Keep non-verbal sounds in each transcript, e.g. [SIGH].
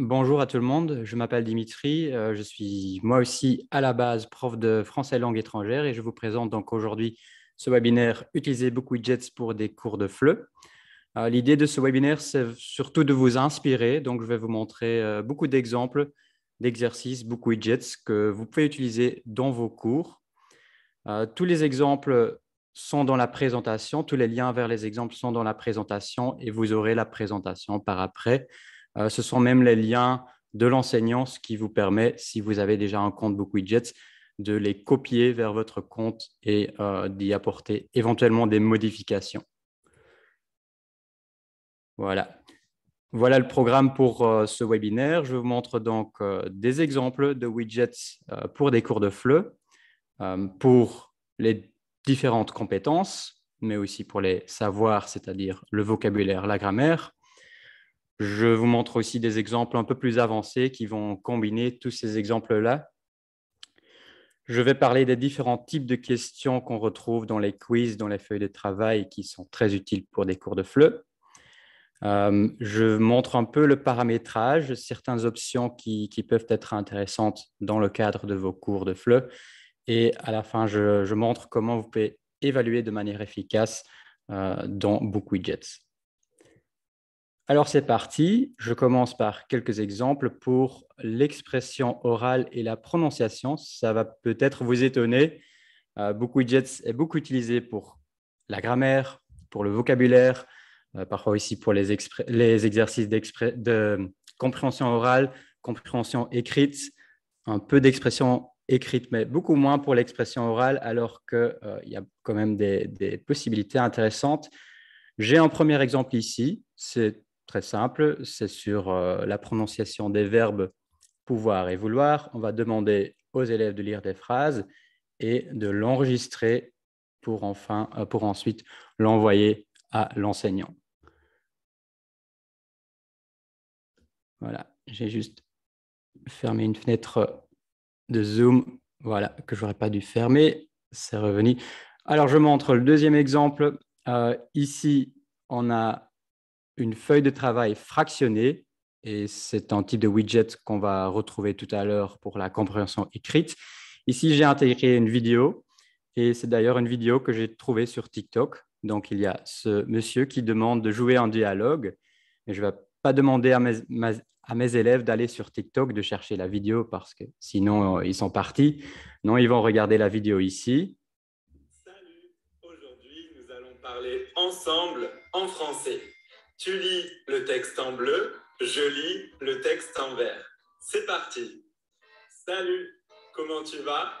Bonjour à tout le monde, je m'appelle Dimitri, euh, je suis moi aussi à la base prof de français langue étrangère et je vous présente donc aujourd'hui ce webinaire Utiliser beaucoup Widgets pour des cours de FLE. Euh, l'idée de ce webinaire, c'est surtout de vous inspirer, donc je vais vous montrer euh, beaucoup d'exemples d'exercices, beaucoup Widgets que vous pouvez utiliser dans vos cours. Tous les exemples sont dans la présentation, tous les liens vers les exemples sont dans la présentation et vous aurez la présentation par après. Euh, ce sont même les liens de l'enseignant, ce qui vous permet, si vous avez déjà un compte Widgets, de les copier vers votre compte et euh, d'y apporter éventuellement des modifications. Voilà. Voilà le programme pour euh, ce webinaire. Je vous montre donc des exemples de widgets pour des cours de FLE, pour les différentes compétences, mais aussi pour les savoirs, c'est-à-dire le vocabulaire, la grammaire, je vous montre aussi des exemples un peu plus avancés qui vont combiner tous ces exemples-là. Je vais parler des différents types de questions qu'on retrouve dans les quiz, dans les feuilles de travail qui sont très utiles pour des cours de FLE. Euh, je montre un peu le paramétrage, certaines options qui, peuvent être intéressantes dans le cadre de vos cours de FLE. Et à la fin, je, montre comment vous pouvez évaluer de manière efficace euh, dans dans Widgets. Alors c'est parti, je commence par quelques exemples pour l'expression orale et la prononciation. Ça va peut-être vous étonner. Euh, beaucoup beaucoup Jets est beaucoup utilisé pour la grammaire, pour le vocabulaire, euh, parfois aussi pour les, les exercices de compréhension orale, compréhension écrite, un peu d'expression écrite, mais beaucoup moins pour l'expression orale, alors qu'il euh, il y a quand même des, des possibilités intéressantes. J'ai un premier exemple ici, c'est très simple, c'est sur euh, la prononciation des verbes pouvoir et vouloir. On va demander aux élèves de lire des phrases et de l'enregistrer pour, enfin, euh, pour ensuite l'envoyer à l'enseignant. Voilà, j'ai juste fermé une fenêtre de Zoom, voilà, que j'aurais pas dû fermer, c'est revenu. Alors, je montre le deuxième exemple. Euh, ici, on a une feuille de travail fractionnée, et c'est un type de widget qu'on va retrouver tout à l'heure pour la compréhension écrite. Ici, j'ai intégré une vidéo, et c'est d'ailleurs une vidéo que j'ai trouvée sur TikTok. Donc, il y a ce monsieur qui demande de jouer en dialogue, mais je ne vais pas demander à mes, à mes élèves d'aller sur TikTok, de chercher la vidéo, parce que sinon, euh, ils sont partis. Non, ils vont regarder la vidéo ici. Salut, aujourd'hui, nous allons parler ensemble en français. Tu lis le texte en bleu, je lis le texte en vert. C'est parti. Salut, comment tu vas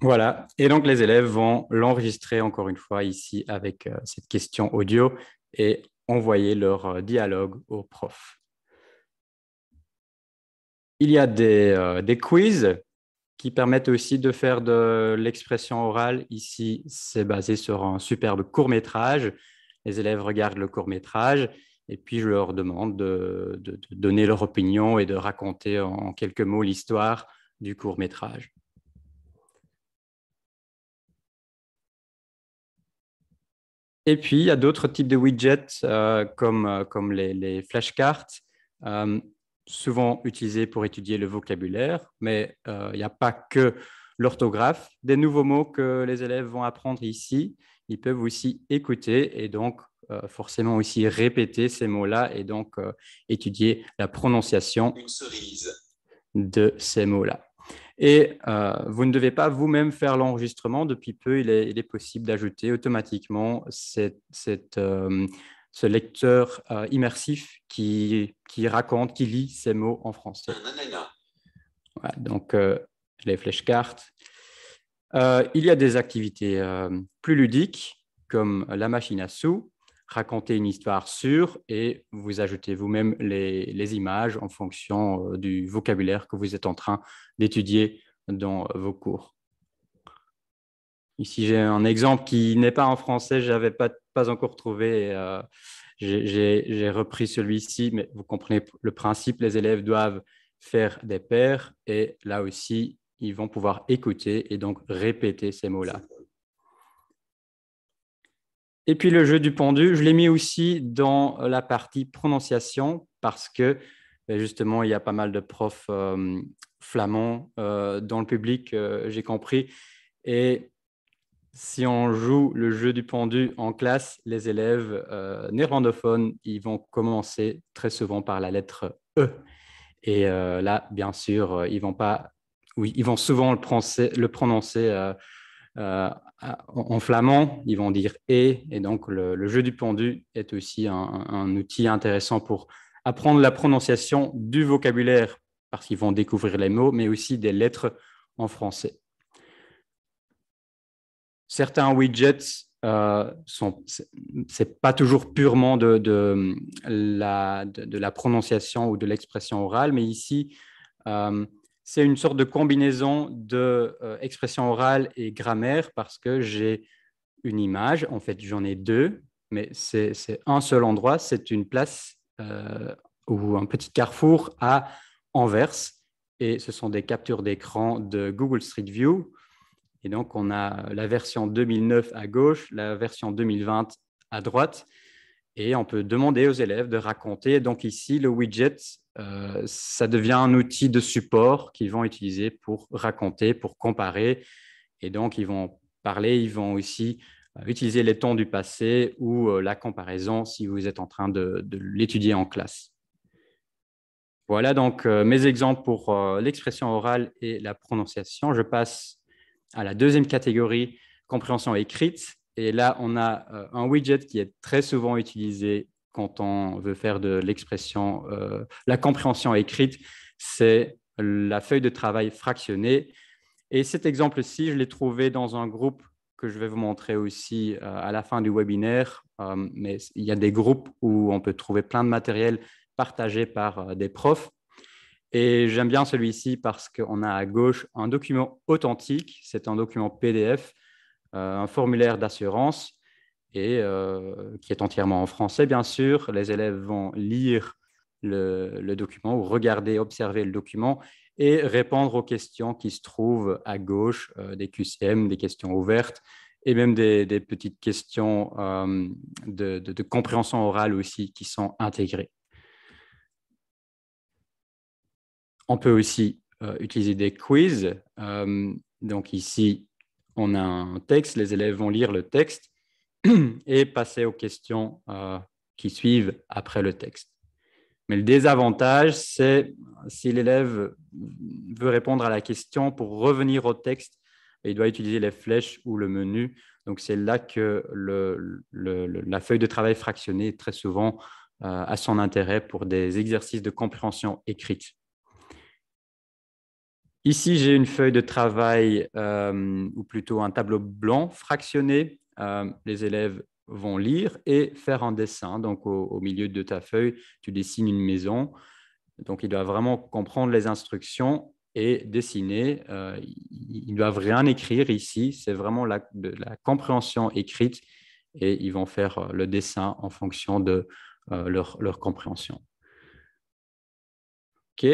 Voilà, et donc les élèves vont l'enregistrer encore une fois ici avec euh, cette question audio et envoyer leur euh, dialogue au prof. Il y a des, euh, des quiz qui permettent aussi de faire de l'expression orale. Ici, c'est basé sur un superbe court métrage les élèves regardent le court métrage et puis je leur demande de, donner leur opinion et de raconter en quelques mots l'histoire du court métrage. Et puis, il y a d'autres types de widgets euh, euh, comme, les, flashcards, euh, souvent utilisés pour étudier le vocabulaire, mais il n'y a pas que l'orthographe. Des nouveaux mots que les élèves vont apprendre ici, ils peuvent aussi écouter et donc euh, forcément aussi répéter ces mots-là et donc euh, étudier la prononciation de ces mots-là. Et euh, vous ne devez pas vous-même faire l'enregistrement. Depuis peu, il est, possible d'ajouter automatiquement ce lecteur immersif qui, qui, raconte, qui lit ces mots en français. donc, les flèches cartes, euh, il y a des activités euh, plus ludiques, comme la machine à sous, raconter une histoire sûre et vous ajoutez vous-même les, images en fonction euh, du vocabulaire que vous êtes en train d'étudier dans vos cours. Ici, j'ai un exemple qui n'est pas en français, je n'avais pas, encore trouvé. j'ai repris celui-ci, mais vous comprenez le principe, les élèves doivent faire des paires et là aussi, ils vont pouvoir écouter et donc répéter ces mots-là. Et puis le jeu du pendu, je l'ai mis aussi dans la partie prononciation parce que ben, justement, il y a pas mal de profs euh, flamands euh, dans le public, euh, j'ai compris. Et si on joue le jeu du pendu en classe, les élèves néerlandophones, ils vont commencer très souvent par la lettre E. Et là, bien sûr, ils ne vont pas oui, ils vont souvent le, prononcer, le euh, euh, en flamand, ils vont dire et, et donc le, jeu du pendu est aussi un, outil intéressant pour apprendre la prononciation du vocabulaire, parce qu'ils vont découvrir les mots, mais aussi des lettres en français. Certains widgets, euh, n'est pas toujours purement de, la, prononciation ou de l'expression orale, mais ici, euh, c'est une sorte de combinaison de euh, orale et grammaire parce que j'ai une image, en fait j'en ai deux, mais c'est un seul endroit, c'est une place euh, ou un petit carrefour à Anvers et ce sont des captures d'écran de Google Street View. Et donc on a la version 2009 à gauche, la version 2020 à droite et on peut demander aux élèves de raconter. Donc ici, le widget, euh, ça devient un outil de support qu'ils vont utiliser pour raconter, pour comparer. Et donc, ils vont parler, ils vont aussi euh, utiliser les temps du passé ou euh, la comparaison si vous êtes en train de l'étudier en classe. Voilà donc mes exemples pour l'expression orale et la prononciation. Je passe à la deuxième catégorie, compréhension écrite. Et là, on a euh, un widget qui est très souvent utilisé quand on veut faire de l'expression, euh, la compréhension écrite, c'est la feuille de travail fractionnée. Et cet exemple-ci, je l'ai trouvé dans un groupe que je vais vous montrer aussi euh, à la fin du webinaire. mais il y a des groupes où on peut trouver plein de matériel partagé par des profs. Et j'aime bien celui-ci parce qu'on a à gauche un document authentique, c'est un document PDF euh, un formulaire d'assurance et euh, qui est entièrement en français, bien sûr. Les élèves vont lire le, document ou regarder, observer le document et répondre aux questions qui se trouvent à gauche, euh, des QCM, des questions ouvertes et même des, petites questions de, compréhension orale aussi qui sont intégrées. On peut aussi utiliser des quiz. donc ici, on a un texte, les élèves vont lire le texte [CLEARS THROAT] et passer aux questions euh, qui suivent après le texte. Mais le désavantage, c'est si l'élève veut répondre à la question pour revenir au texte, il doit utiliser les flèches ou le menu. Donc c'est là que la feuille de travail fractionnée est très souvent euh, à son intérêt pour des exercices de compréhension écrite. Ici, j'ai une feuille de travail, euh, ou plutôt un tableau blanc fractionné. Euh, les élèves vont lire et faire un dessin. Donc, au, milieu de ta feuille, tu dessines une maison. Donc, ils doivent vraiment comprendre les instructions et dessiner. Euh, ils ne doivent rien écrire ici. C'est vraiment la, de, la, compréhension écrite et ils vont faire le dessin en fonction de leur, leur compréhension. OK.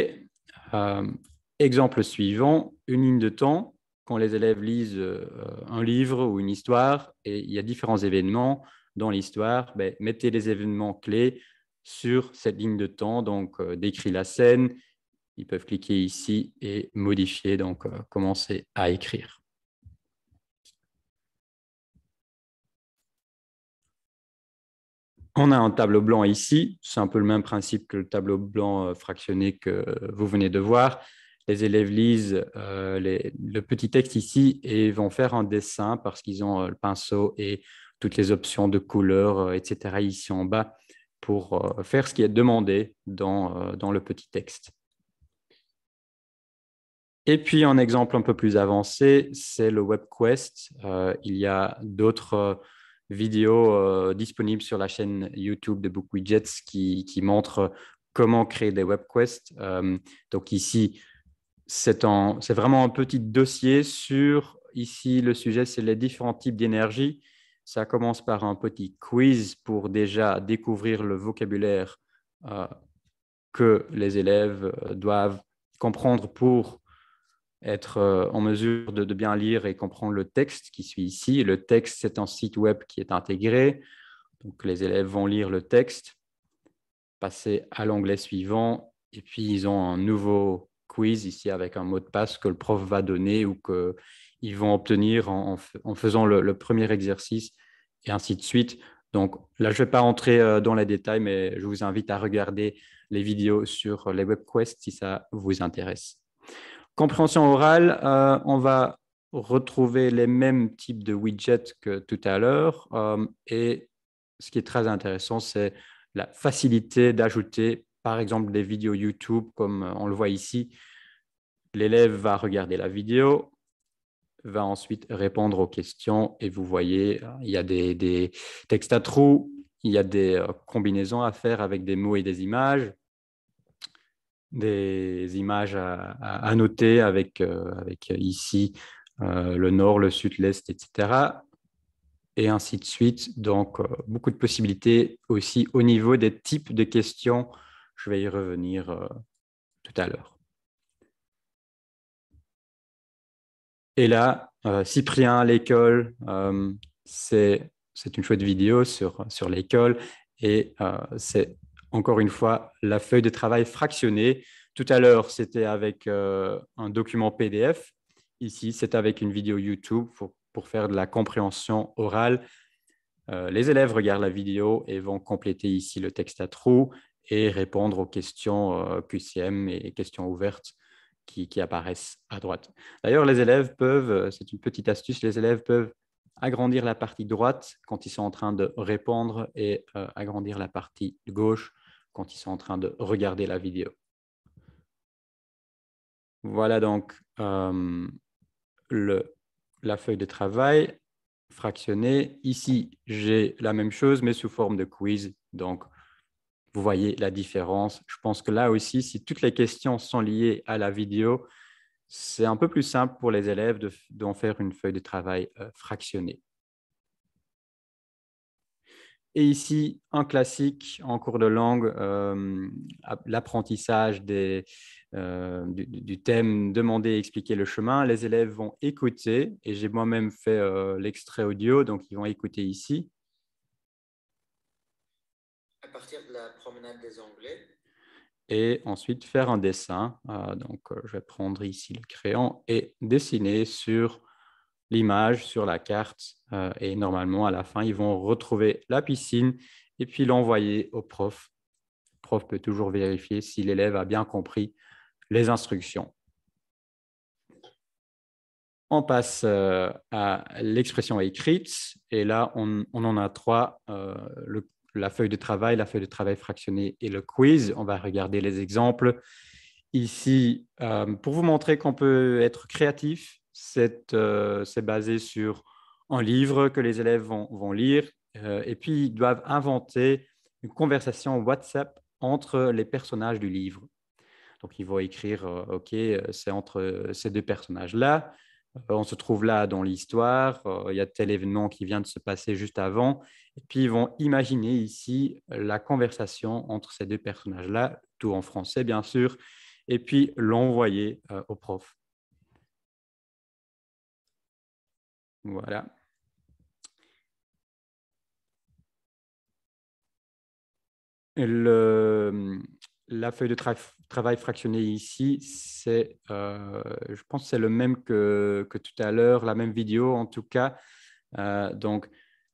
Exemple suivant, une ligne de temps, quand les élèves lisent euh, un livre ou une histoire, et il y a différents événements dans l'histoire, ben, mettez les événements clés sur cette ligne de temps, donc euh, décrit la scène, ils peuvent cliquer ici et modifier, donc euh, commencer à écrire. On a un tableau blanc ici, c'est un peu le même principe que le tableau blanc fractionné que vous venez de voir les élèves lisent euh, le petit texte ici et vont faire un dessin parce qu'ils ont euh, le pinceau et toutes les options de couleurs, euh, etc. ici en bas pour faire ce qui est demandé dans, le petit texte. Et puis un exemple un peu plus avancé, c'est le WebQuest. il y a d'autres vidéos disponibles sur la chaîne YouTube de BookWidgets qui, qui montrent comment créer des WebQuests. donc ici, c'est vraiment un petit dossier sur, ici, le sujet, c'est les différents types d'énergie. Ça commence par un petit quiz pour déjà découvrir le vocabulaire euh, que les élèves euh, doivent comprendre pour être euh, en mesure de, de, bien lire et comprendre le texte qui suit ici. Le texte, c'est un site web qui est intégré. Donc, les élèves vont lire le texte, passer à l'onglet suivant, et puis ils ont un nouveau quiz ici avec un mot de passe que le prof va donner ou ils vont obtenir en, faisant le, premier exercice et ainsi de suite. Donc là, je ne vais pas entrer euh, dans les détails, mais je vous invite à regarder les vidéos sur les webquests si ça vous intéresse. Compréhension orale, euh, on va retrouver les mêmes types de widgets que tout à l'heure. Euh, et ce qui est très intéressant, c'est la facilité d'ajouter par exemple des vidéos YouTube, comme euh, on le voit ici. L'élève va regarder la vidéo, va ensuite répondre aux questions et vous voyez, euh, il y a des, textes à trous, il y a des euh, combinaisons à faire avec des mots et des images, des images à, noter avec, ici le nord, le sud, l'est, etc. Et ainsi de suite. Donc, beaucoup de possibilités aussi au niveau des types de questions je vais y revenir euh, tout à l'heure. Et là, euh, Cyprien l'école, euh, c'est une chouette vidéo sur, sur l'école et c'est encore une fois la feuille de travail fractionnée. Tout à l'heure, c'était avec un document PDF. Ici, c'est avec une vidéo YouTube pour, faire de la compréhension orale. les élèves regardent la vidéo et vont compléter ici le texte à trous et répondre aux questions euh, QCM et questions ouvertes qui, apparaissent à droite. D'ailleurs, les élèves peuvent, euh, c'est une petite astuce, les élèves peuvent agrandir la partie droite quand ils sont en train de répondre et euh, agrandir la partie gauche quand ils sont en train de regarder la vidéo. Voilà donc la feuille de travail fractionnée. Ici, j'ai la même chose, mais sous forme de quiz. Donc, vous voyez la différence. Je pense que là aussi, si toutes les questions sont liées à la vidéo, c'est un peu plus simple pour les élèves d'en faire une feuille de travail euh, fractionnée. Et ici, un classique en cours de langue, euh, l'apprentissage euh, du, thème demander et expliquer le chemin. Les élèves vont écouter, et j'ai moi-même fait l'extrait audio, donc ils vont écouter ici de la promenade des Anglais. Et ensuite faire un dessin. Euh, donc, euh, je vais prendre ici le crayon et dessiner sur l'image, sur la carte. Euh, et normalement, à la fin, ils vont retrouver la piscine et puis l'envoyer au prof. Le prof peut toujours vérifier si l'élève a bien compris les instructions. On passe à l'expression écrite et là on, en a trois. Euh, le la feuille de travail, la feuille de travail fractionnée et le quiz. On va regarder les exemples ici euh, pour vous montrer qu'on peut être créatif. Euh, c'est basé sur un livre que les élèves vont, lire euh, et puis ils doivent inventer une conversation WhatsApp entre les personnages du livre. Donc ils vont écrire, OK, c'est entre ces deux personnages-là. On se trouve là dans l'histoire, il y a tel événement qui vient de se passer juste avant, et puis, ils vont imaginer ici euh, la conversation entre ces deux personnages-là, tout en français, bien sûr, et puis l'envoyer euh, au prof. Voilà. Hum, la feuille de travail fractionnée ici, c'est, euh, je pense, c'est le même que, tout à l'heure, la même vidéo en tout cas. donc,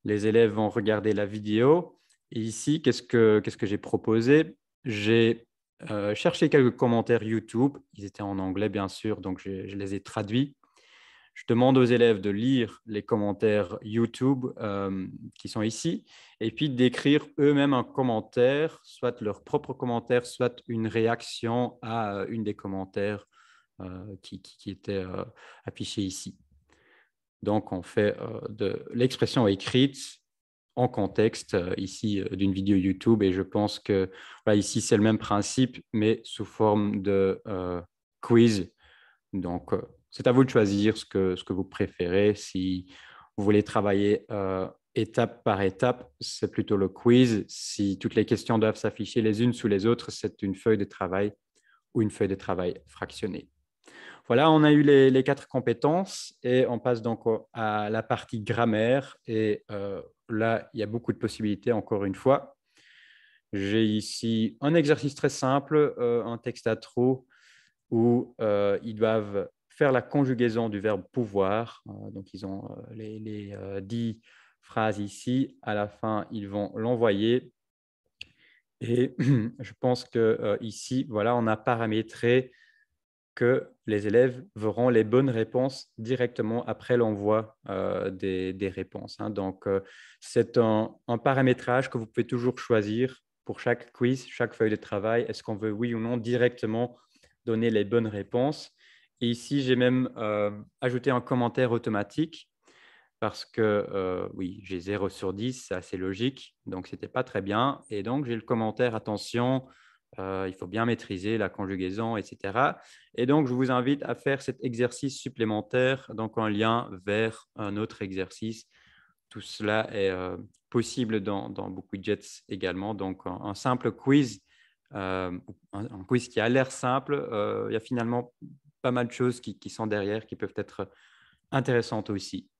les élèves vont regarder la vidéo. ici, qu'est-ce que, j'ai proposé J'ai euh, cherché quelques commentaires YouTube. Ils étaient en anglais, bien sûr, donc je les ai traduits. Je demande aux élèves de lire les commentaires YouTube euh, qui sont ici et puis d'écrire eux-mêmes un commentaire, soit leur propre commentaire, soit une réaction à euh, une des commentaires qui, étaient qui, était ici. Donc, on fait euh, de l'expression écrite en contexte euh, ici euh, d'une vidéo YouTube. Et je pense que ici, c'est le même principe, mais sous forme de quiz. Donc, c'est à vous de choisir ce que, ce que vous préférez. Si vous voulez travailler étape par étape, c'est plutôt le quiz. Si toutes les questions doivent s'afficher les unes sous les autres, c'est une feuille de travail ou une feuille de travail fractionnée. Voilà, on a eu les, quatre compétences et on passe donc à la partie grammaire. Et euh, là, il y a beaucoup de possibilités, encore une fois. J'ai ici un exercice très simple, euh, un texte à trous où euh, ils doivent faire la conjugaison du verbe pouvoir. donc, ils ont les, les dix phrases ici. À la fin, ils vont l'envoyer. Et [CLEARS THROAT] je pense que ici, voilà, on a paramétré que les élèves verront les bonnes réponses directement après l'envoi euh, des, réponses. Hein. Donc, euh, c'est un, paramétrage que vous pouvez toujours choisir pour chaque quiz, chaque feuille de travail. Est-ce qu'on veut, oui ou non, directement donner les bonnes réponses ici, j'ai même euh, ajouté un commentaire automatique parce que, oui, j'ai 0 sur 10, c'est assez logique, donc ce n'était pas très bien. Et donc, j'ai le commentaire, attention, euh, il faut bien maîtriser la conjugaison, etc. Et donc, je vous invite à faire cet exercice supplémentaire, donc un lien vers un autre exercice. Tout cela est euh, possible dans, dans, beaucoup de jets également. Donc, un, simple quiz, euh, un, quiz qui a l'air simple, il y a finalement pas mal de choses qui sont derrière, qui peuvent être intéressantes aussi.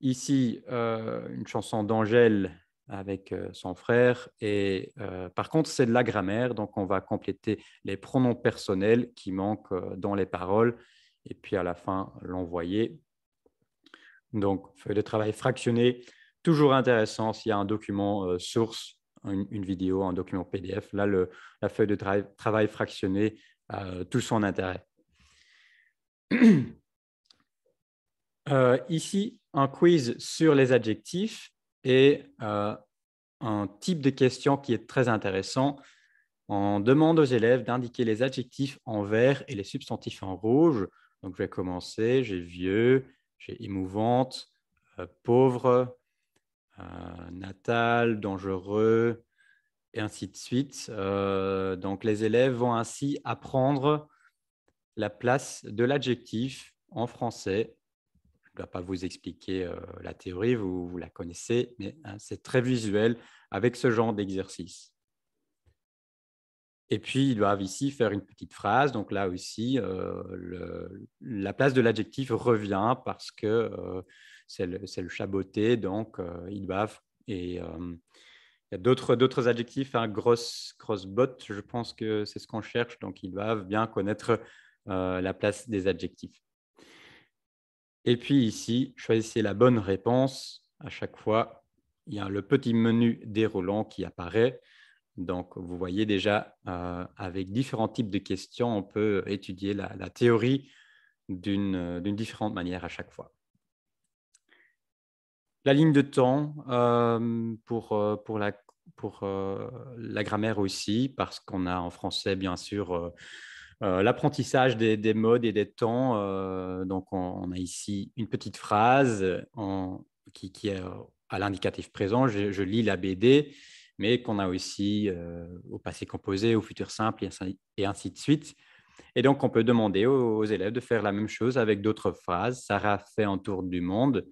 Ici, une chanson d'Angèle avec son frère. Et par contre, c'est de la grammaire, donc on va compléter les pronoms personnels qui manquent dans les paroles. Et puis à la fin, l'envoyer. Donc, feuille de travail fractionnée, toujours intéressant s'il y a un document source, une, vidéo, un document PDF. Là, le, la feuille de travail fractionnée a tout son intérêt. [CLEARS THROAT] Euh, ici, un quiz sur les adjectifs et euh, un type de question qui est très intéressant. On demande aux élèves d'indiquer les adjectifs en vert et les substantifs en rouge. Donc, je vais commencer. J'ai vieux, j'ai émouvante, euh, pauvre, euh, natal, dangereux, et ainsi de suite. donc, les élèves vont ainsi apprendre la place de l'adjectif en français ne dois pas vous expliquer la théorie, vous, la connaissez, mais hein, c'est très visuel avec ce genre d'exercice. Et puis, ils doivent ici faire une petite phrase. Donc là aussi, la place de l'adjectif revient parce que c'est le, chaboté, donc ils doivent... Et, il y a d'autres adjectifs, un hein, grosse, grosse botte, je pense que c'est ce qu'on cherche, donc ils doivent bien connaître la place des adjectifs. Et puis ici, choisissez la bonne réponse. À chaque fois, il y a le petit menu déroulant qui apparaît. Donc, vous voyez déjà, euh, avec différents types de questions, on peut étudier la, théorie euh, d'une différente manière à chaque fois. La ligne de temps euh, pour, pour, la, pour la grammaire aussi, parce qu'on a en français, bien sûr, euh, l'apprentissage des, modes et des temps. Euh, donc, on, a ici une petite phrase euh, qui, est à l'indicatif présent. Je, lis la BD, mais qu'on a aussi au passé composé, au futur simple et ainsi, de suite. Et donc, on peut demander aux, élèves de faire la même chose avec d'autres phrases. Sarah fait un tour du monde.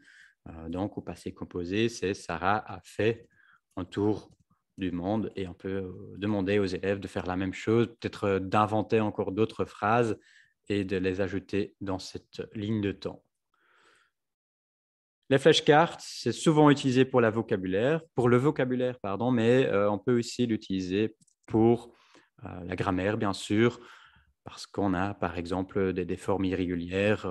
donc, au passé composé, c'est Sarah a fait un tour du monde et on peut euh, demander aux élèves de faire la même chose, peut-être euh, d'inventer encore d'autres phrases et de les ajouter dans cette ligne de temps. Les cartes c'est souvent utilisé pour, la vocabulaire, pour le vocabulaire, pardon, mais euh, on peut aussi l'utiliser pour la grammaire, bien sûr, parce qu'on a par exemple des, formes irrégulières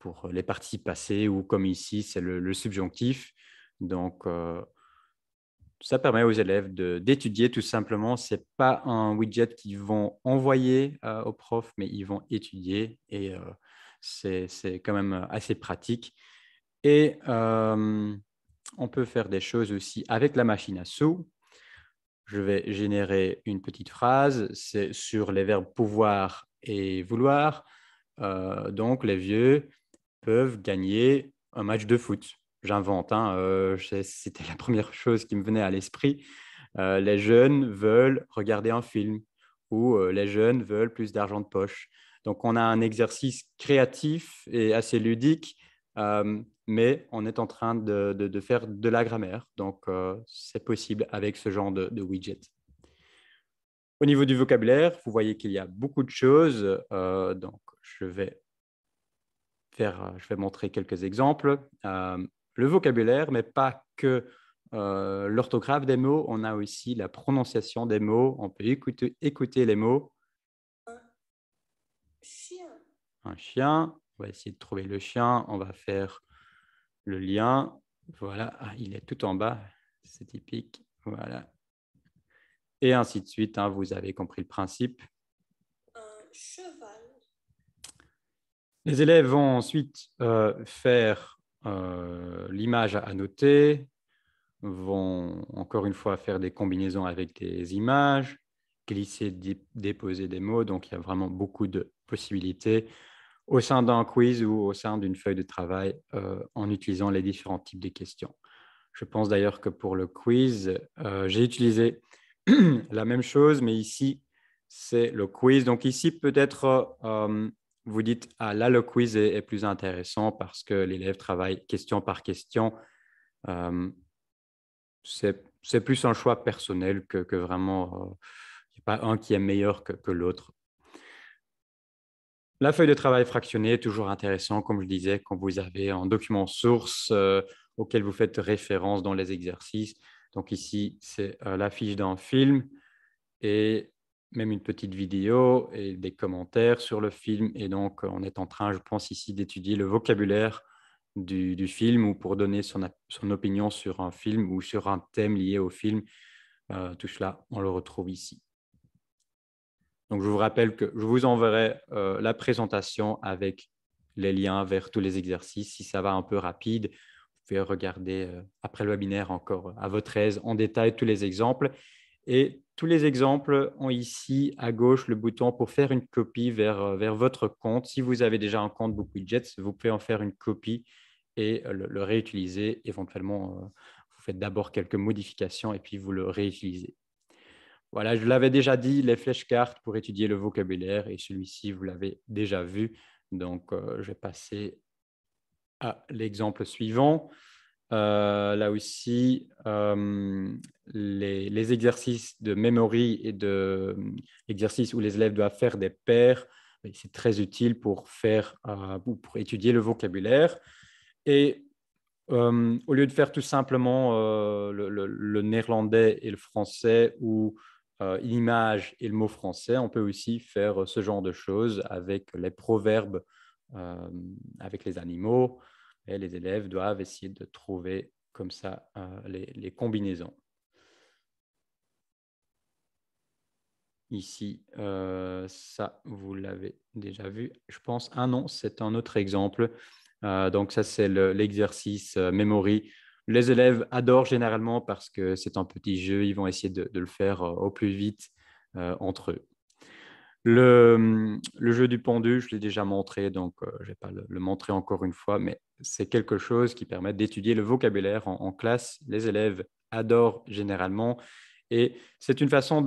pour les parties passées ou comme ici, c'est le, le subjonctif. Donc, ça permet aux élèves d'étudier tout simplement. Ce n'est pas un widget qu'ils vont envoyer euh, au prof, mais ils vont étudier et euh, c'est quand même euh, assez pratique. Et on peut faire des choses aussi avec la machine à sous. Je vais générer une petite phrase, c'est sur les verbes pouvoir et vouloir. donc les vieux peuvent gagner un match de foot j'invente, hein, euh, c'était [LAUGHS] la première chose qui me venait à l'esprit. Euh, les jeunes veulent regarder un film ou euh, les jeunes veulent plus d'argent de poche. Donc on a un exercice créatif et assez ludique, mais on est en train de, de, faire de la grammaire. Donc c'est possible avec ce genre de, widget. Au niveau du vocabulaire, vous voyez qu'il y a beaucoup de choses. donc je vais Faire, je vais montrer quelques exemples le vocabulaire, mais pas que euh, l'orthographe des mots, on a aussi la prononciation des mots. On peut écouter, écouter les mots. Un chien. Un chien. On va essayer de trouver le chien. On va faire le lien. Voilà, ah, il est tout en bas. C'est typique. Voilà. Et ainsi de suite. Hein, vous avez compris le principe. Un cheval. Les élèves vont ensuite euh, faire euh, l'image à noter, vont encore une fois faire des combinaisons avec des images, glisser, déposer des mots. Donc, il y a vraiment beaucoup de possibilités au sein d'un quiz ou au sein d'une feuille de travail euh, en utilisant les différents types de questions. Je pense d'ailleurs que pour le quiz, euh, j'ai utilisé [CLEARS THROAT] la même chose, mais ici, c'est le quiz. Donc ici, peut-être vous dites à ah, là, le quiz est, plus intéressant parce que l'élève travaille question par question. Euh, c'est plus un choix personnel que, vraiment, euh, il n'y a pas un qui est meilleur que, l'autre. La feuille de travail fractionnée est toujours intéressante, comme je disais, quand vous avez un document source euh, auquel vous faites référence dans les exercices. Donc ici, c'est l'affiche d'un film et même une petite vidéo et des commentaires sur le film. Et donc, on est en train, je pense ici, d'étudier le vocabulaire du, film ou pour donner son, opinion sur un film ou sur un thème lié au film. Euh, tout cela, on le retrouve ici. Donc, je vous rappelle que je vous enverrai euh, la présentation avec les liens vers tous les exercices. Si ça va un peu rapide, vous pouvez regarder euh, après le webinaire encore à votre aise en détail tous les exemples. Et tous les exemples ont ici à gauche le bouton pour faire une copie vers, euh, votre compte. Si vous avez déjà un compte Widgets, vous pouvez en faire une copie et euh, le, réutiliser. Éventuellement, euh, vous faites d'abord quelques modifications et puis vous le réutilisez. Voilà, je l'avais déjà dit, les flèches cartes pour étudier le vocabulaire et celui-ci, vous l'avez déjà vu. Donc, je vais passer à l'exemple suivant. Euh, là aussi, euh, les, exercices de memory et de euh, exercices où les élèves doivent faire des paires, c'est très utile pour faire pour étudier le vocabulaire. Et au lieu de faire tout simplement le, le, néerlandais et le français ou l'image et le mot français, on peut aussi faire ce genre de choses avec les proverbes, avec les animaux. Et les élèves doivent essayer de trouver comme ça euh, les, combinaisons. Ici, euh, ça, vous l'avez déjà vu, je pense. Ah non, c'est un autre exemple. Euh, donc ça, c'est l'exercice memory. Les élèves adorent généralement parce que c'est un petit jeu, ils vont essayer de le faire au plus vite entre eux. Mmh, le, jeu du pendu, je l'ai déjà montré, donc euh, je ne vais pas le, montrer encore une fois, mais c'est quelque chose qui permet d'étudier le vocabulaire en, classe. Les élèves adorent généralement. Et c'est une façon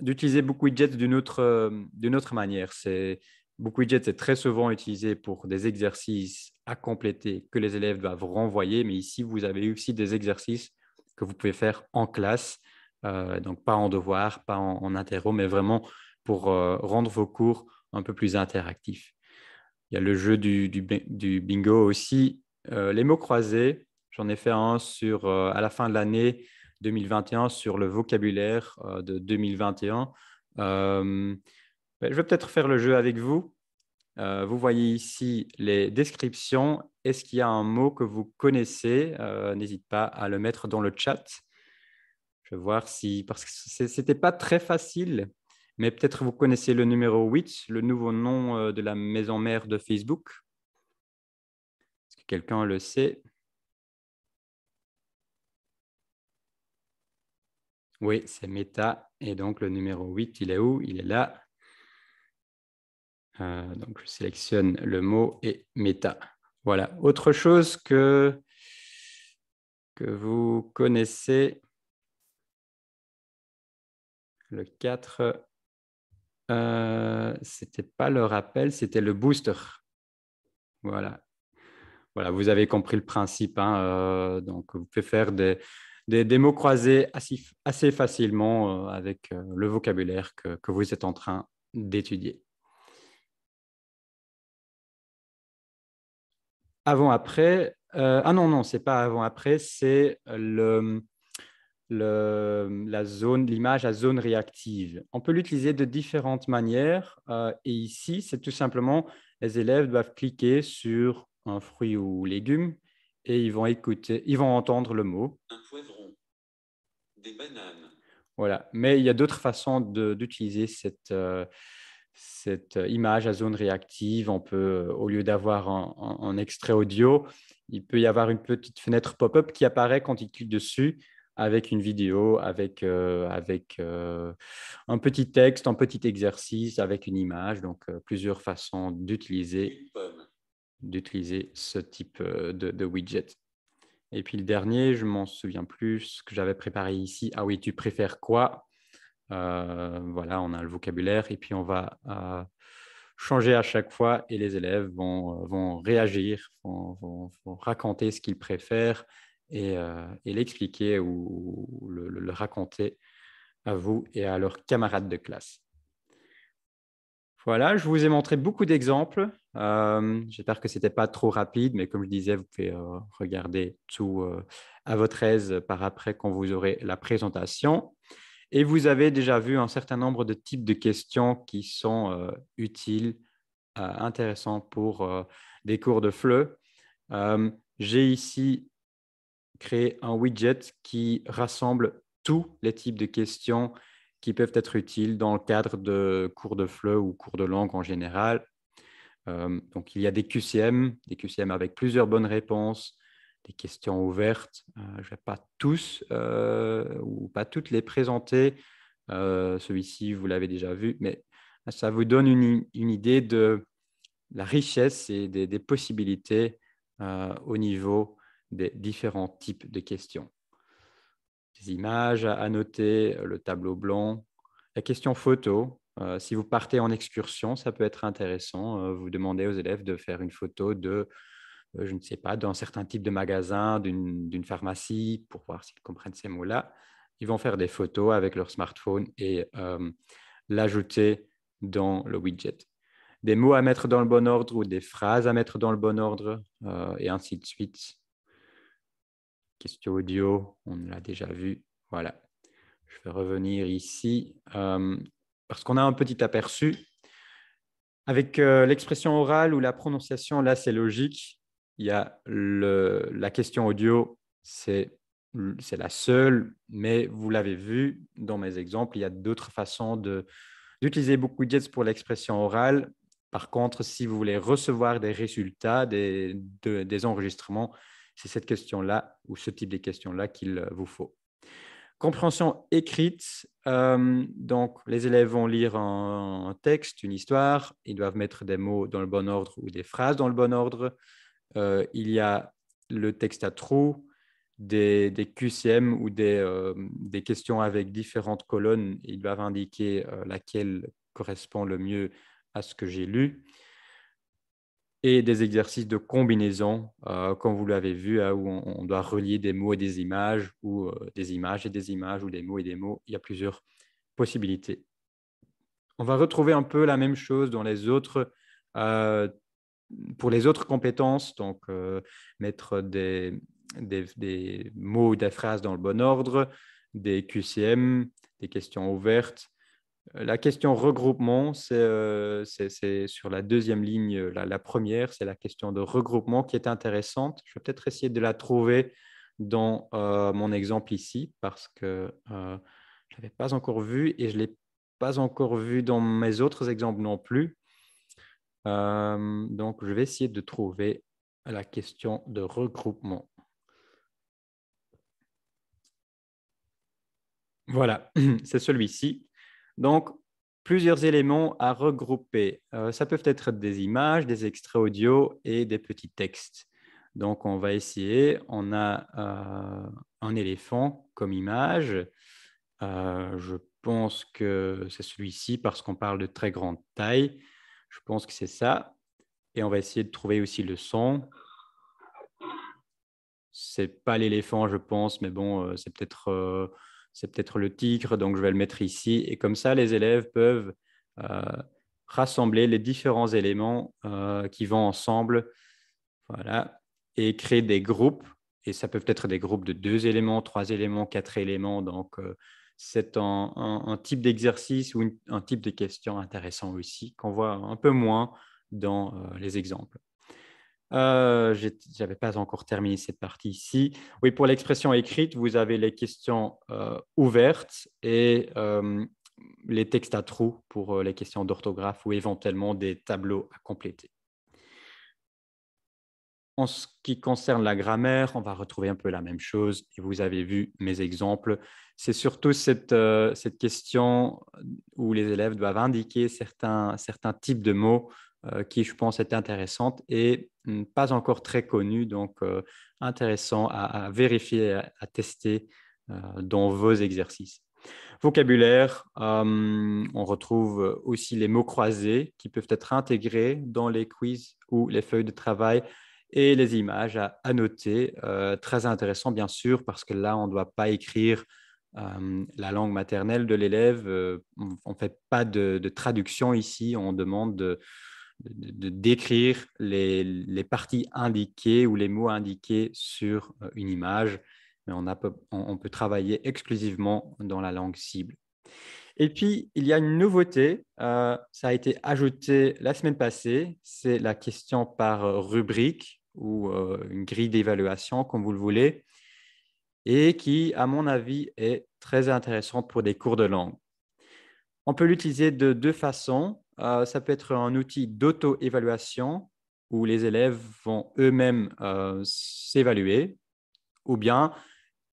d'utiliser Bookwidget d'une autre, euh, d'une autre manière. C'est, Widget, est très souvent utilisé pour des exercices à compléter que les élèves doivent renvoyer, mais ici, vous avez aussi des exercices que vous pouvez faire en classe, euh, donc pas en devoir, pas en, en interro, mais vraiment pour euh, rendre vos cours un peu plus interactifs. Il y a le jeu du, bingo aussi. Euh, les mots croisés, j'en ai fait un sur, euh, à la fin de l'année 2021 sur le vocabulaire de 2021. Ben, je vais peut-être faire le jeu avec vous. vous voyez ici les descriptions. Est-ce qu'il y a un mot que vous connaissez N'hésite pas à le mettre dans le chat. Je vais voir si, parce que ce n'était pas très facile mais peut-être vous connaissez le numéro 8, le nouveau nom euh, de la maison mère de Facebook. Est-ce que quelqu'un le sait Oui, c'est Meta. Et donc le numéro 8, il est où Il est là. Euh, donc je sélectionne le mot et Meta. Voilà. Autre chose que, que vous connaissez. Le 4, ce euh, c'était pas le rappel, c'était le booster. Voilà. Voilà, vous avez compris le principe. Hein, euh, donc, vous pouvez faire des, des, mots croisés assez, facilement euh, avec le vocabulaire que, vous êtes en train d'étudier. Avant-après, ah non, non, c'est pas avant-après, c'est le, la zone, l'image à zone réactive. On peut l'utiliser de différentes manières. Euh, et ici, c'est tout simplement, les élèves doivent cliquer sur un fruit ou légume et ils vont écouter, ils vont entendre le mot. Un poivron, des bananes. Voilà. Mais il y a d'autres façons d'utiliser cette, euh, euh, image à zone réactive. On peut, au lieu d'avoir un, extrait audio, il peut y avoir une petite fenêtre pop-up qui apparaît quand ils cliquent dessus avec une vidéo, avec, euh, euh, un petit texte, un petit exercice, avec une image. Donc, euh, plusieurs façons d'utiliser, ce type de, widget. Et puis le dernier, je m'en souviens plus, que j'avais préparé ici. Ah oui, tu préfères quoi Voilà, on a le vocabulaire et puis on va changer à chaque fois et les élèves vont, réagir, vont raconter ce qu'ils préfèrent euh, et, l'expliquer ou, le, raconter à vous et à leurs camarades de classe. Voilà, je vous ai montré beaucoup d'exemples. Euh, j'espère que ce n'était pas trop rapide, mais comme je disais, vous pouvez euh, regarder tout à votre aise par après quand vous aurez la présentation. Et vous avez déjà vu un certain nombre de types de questions qui sont utiles, intéressantes pour des cours de FLE. J'ai ici créer un widget qui rassemble tous les types de questions qui peuvent être utiles dans le cadre de cours de FLE ou cours de langue en général. Euh, donc, il y a des QCM, des QCM avec plusieurs bonnes réponses, des questions ouvertes. Euh, je ne vais pas tous euh, ou pas toutes les présenter. Celui-ci, vous l'avez déjà vu, mais ça vous donne une, idée de la richesse et des possibilités au niveau des différents types de questions. Des images à noter, euh, le tableau blanc, la question photo. Euh, si vous partez en excursion, ça peut être intéressant. Euh, vous demandez aux élèves de faire une photo de, je ne sais pas, d'un certain type de magasin, d'une pharmacie, pour voir s'ils comprennent ces mots-là. Ils vont faire des photos avec leur smartphone et l'ajouter dans le widget. Des mots à mettre dans le bon ordre ou des phrases à mettre dans le bon ordre et ainsi de suite question audio, on l'a déjà vu. Voilà. Je vais revenir ici euh, parce qu'on a un petit aperçu. Avec euh, l'expression orale ou la prononciation, là, c'est logique. Il y a la question audio, c'est la seule, mais vous l'avez vu dans mes exemples, il y a d'autres façons d'utiliser beaucoup BookWidgets pour l'expression orale. Par contre, si vous voulez recevoir des résultats, des, des enregistrements, c'est cette question-là ou ce type de questions-là qu'il euh, vous faut. Compréhension écrite, euh, donc les élèves vont lire un, texte, une histoire, ils doivent mettre des mots dans le bon ordre ou des phrases dans le bon ordre. Euh, il y a le texte à trous, des, QCM ou des, questions avec différentes colonnes, ils doivent indiquer laquelle correspond le mieux à ce que j'ai lu et des exercices de combinaison, euh, comme vous l'avez vu, hein, où on, doit relier des mots et des images, ou euh, des images et des images, ou des mots et des mots. Il y a plusieurs possibilités. On va retrouver un peu la même chose dans euh, pour les autres compétences, donc mettre des, des, mots ou des phrases dans le bon ordre, des QCM, des questions ouvertes, euh, la question regroupement, euh, c'est sur la deuxième ligne, euh, la, première, c'est la question de regroupement qui est intéressante. Je vais peut-être essayer de la trouver dans mon exemple ici parce que je ne l'avais pas encore vu et je ne l'ai pas encore vu dans mes autres exemples non plus. donc, je vais essayer de trouver la question de regroupement. Voilà, [CLEARS THROAT] c'est celui-ci. Donc, plusieurs éléments à regrouper. Euh, ça peut être des images, des extraits audio et des petits textes. Donc, on va essayer. On a euh, un éléphant comme image. Euh, je pense que c'est celui-ci parce qu'on parle de très grande taille. Je pense que c'est ça. Et on va essayer de trouver aussi le son. C'est pas l'éléphant, je pense, mais bon, c'est peut-être c'est peut-être le tigre, donc je vais le mettre ici. Et comme ça, les élèves peuvent euh, rassembler les différents éléments euh, qui vont ensemble. Voilà. Et créer des groupes. Et ça peut être des groupes de deux éléments, trois éléments, quatre éléments. Donc, euh, c'est un, type d'exercice ou un type de question intéressant aussi qu'on voit un peu moins dans les exemples. Euh, je n'avais pas encore terminé cette partie ici. Oui, pour l'expression écrite, vous avez les questions euh, ouvertes et euh, les textes à trous pour les questions d'orthographe ou éventuellement des tableaux à compléter. En ce qui concerne la grammaire, on va retrouver un peu la même chose. Et vous avez vu mes exemples. C'est surtout cette, cette, question où les élèves doivent indiquer certains, certains types de mots euh, qui, je pense, est intéressante et mm, pas encore très connue, donc euh, intéressant à, à, vérifier, à, à tester euh, dans vos exercices. Vocabulaire, on retrouve aussi les mots croisés qui peuvent être intégrés dans les quiz ou les feuilles de travail et les images à annoter. très intéressant, bien sûr, parce que là, on ne doit pas écrire la langue maternelle de l'élève. on ne fait pas de, de, traduction ici, on demande de, de, décrire les, parties indiquées ou les mots indiqués sur euh, une image, mais on, peut travailler exclusivement dans la langue cible. Et puis, il y a une nouveauté, euh, ça a été ajouté la semaine passée, c'est la question par rubrique ou euh, une grille d'évaluation, comme vous le voulez, et qui, à mon avis, est très intéressante pour des cours de langue. On peut l'utiliser de deux façons. Euh, ça peut être un outil d'auto-évaluation où les élèves vont eux-mêmes euh, s'évaluer, ou bien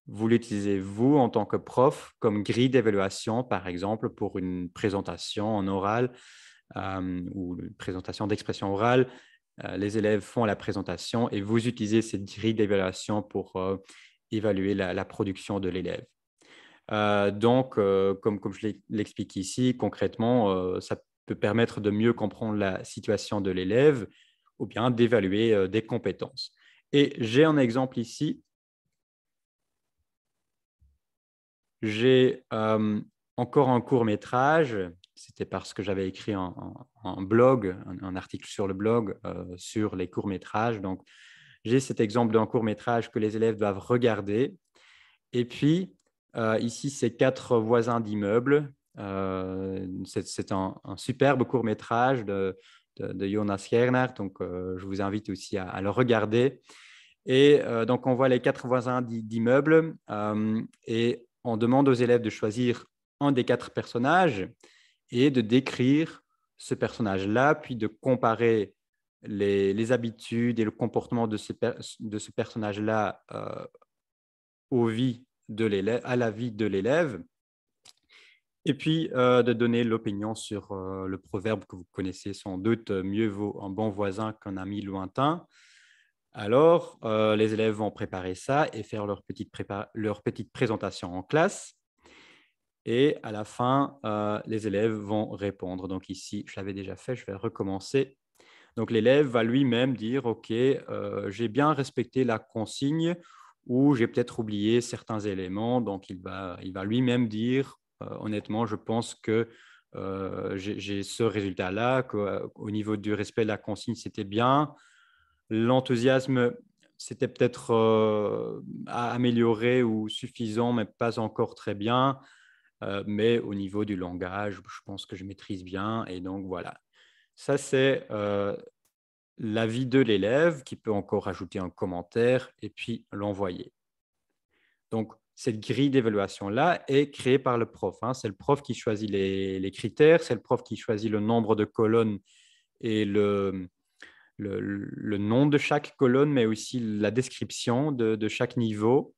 vous l'utilisez vous en tant que prof comme grille d'évaluation, par exemple, pour une présentation en oral euh, ou une présentation d'expression orale. les élèves font la présentation et vous utilisez cette grille d'évaluation pour évaluer la, production de l'élève. donc, comme, je l'explique ici, concrètement, ça peut permettre de mieux comprendre la situation de l'élève ou bien d'évaluer euh, des compétences. Et j'ai un exemple ici. J'ai euh, encore un court métrage. C'était parce que j'avais écrit un, blog, un, article sur le blog euh, sur les courts métrages. Donc, j'ai cet exemple d'un court métrage que les élèves doivent regarder. Et puis, ici, c'est quatre voisins d'immeubles euh, c'est un, superbe court métrage de, Jonas Kierner, donc euh, je vous invite aussi à, le regarder. Et euh, donc on voit les quatre voisins d'immeubles et on demande aux élèves de choisir un des quatre personnages et de décrire ce personnage-là, puis de comparer les, habitudes et le comportement de ce, personnage-là à la vie de l'élève. Et puis, euh, de donner l'opinion sur euh, le proverbe que vous connaissez sans doute, euh, mieux vaut un bon voisin qu'un ami lointain. Alors, les élèves vont préparer ça et faire leur petite, leur petite présentation en classe. Et à la fin, les élèves vont répondre. Donc ici, je l'avais déjà fait, je vais recommencer. Donc l'élève va lui-même dire, OK, j'ai bien respecté la consigne ou j'ai peut-être oublié certains éléments. Donc il va, il va lui-même dire, euh, honnêtement, je pense que euh, j'ai ce résultat-là, qu'au euh, niveau du respect de la consigne, c'était bien. L'enthousiasme, c'était peut-être amélioré ou suffisant, mais pas encore très bien. mais au niveau du langage, je pense que je maîtrise bien. Et donc voilà. Ça, c'est l'avis de l'élève qui peut encore ajouter un commentaire et puis l'envoyer. Donc, cette grille d'évaluation-là est créée par le prof. Hein. C'est le prof qui choisit les, critères, c'est le prof qui choisit le nombre de colonnes et le, nom de chaque colonne, mais aussi la description de, chaque niveau.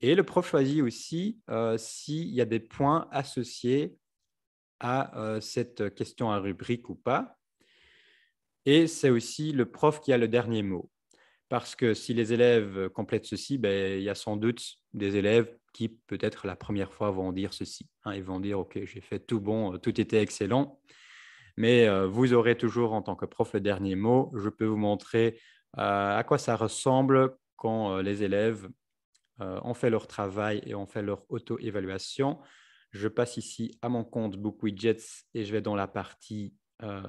Et le prof choisit aussi euh, s'il y a des points associés à euh, cette question à rubrique ou pas. Et c'est aussi le prof qui a le dernier mot. Parce que si les élèves complètent ceci, ben, il y a sans doute des élèves qui peut-être la première fois vont dire ceci. Hein, ils vont dire, OK, j'ai fait tout bon, euh, tout était excellent, mais euh, vous aurez toujours en tant que prof le dernier mot. Je peux vous montrer euh, à quoi ça ressemble quand les élèves ont fait leur travail et ont fait leur auto-évaluation. Je passe ici à mon compte Widgets et je vais dans la partie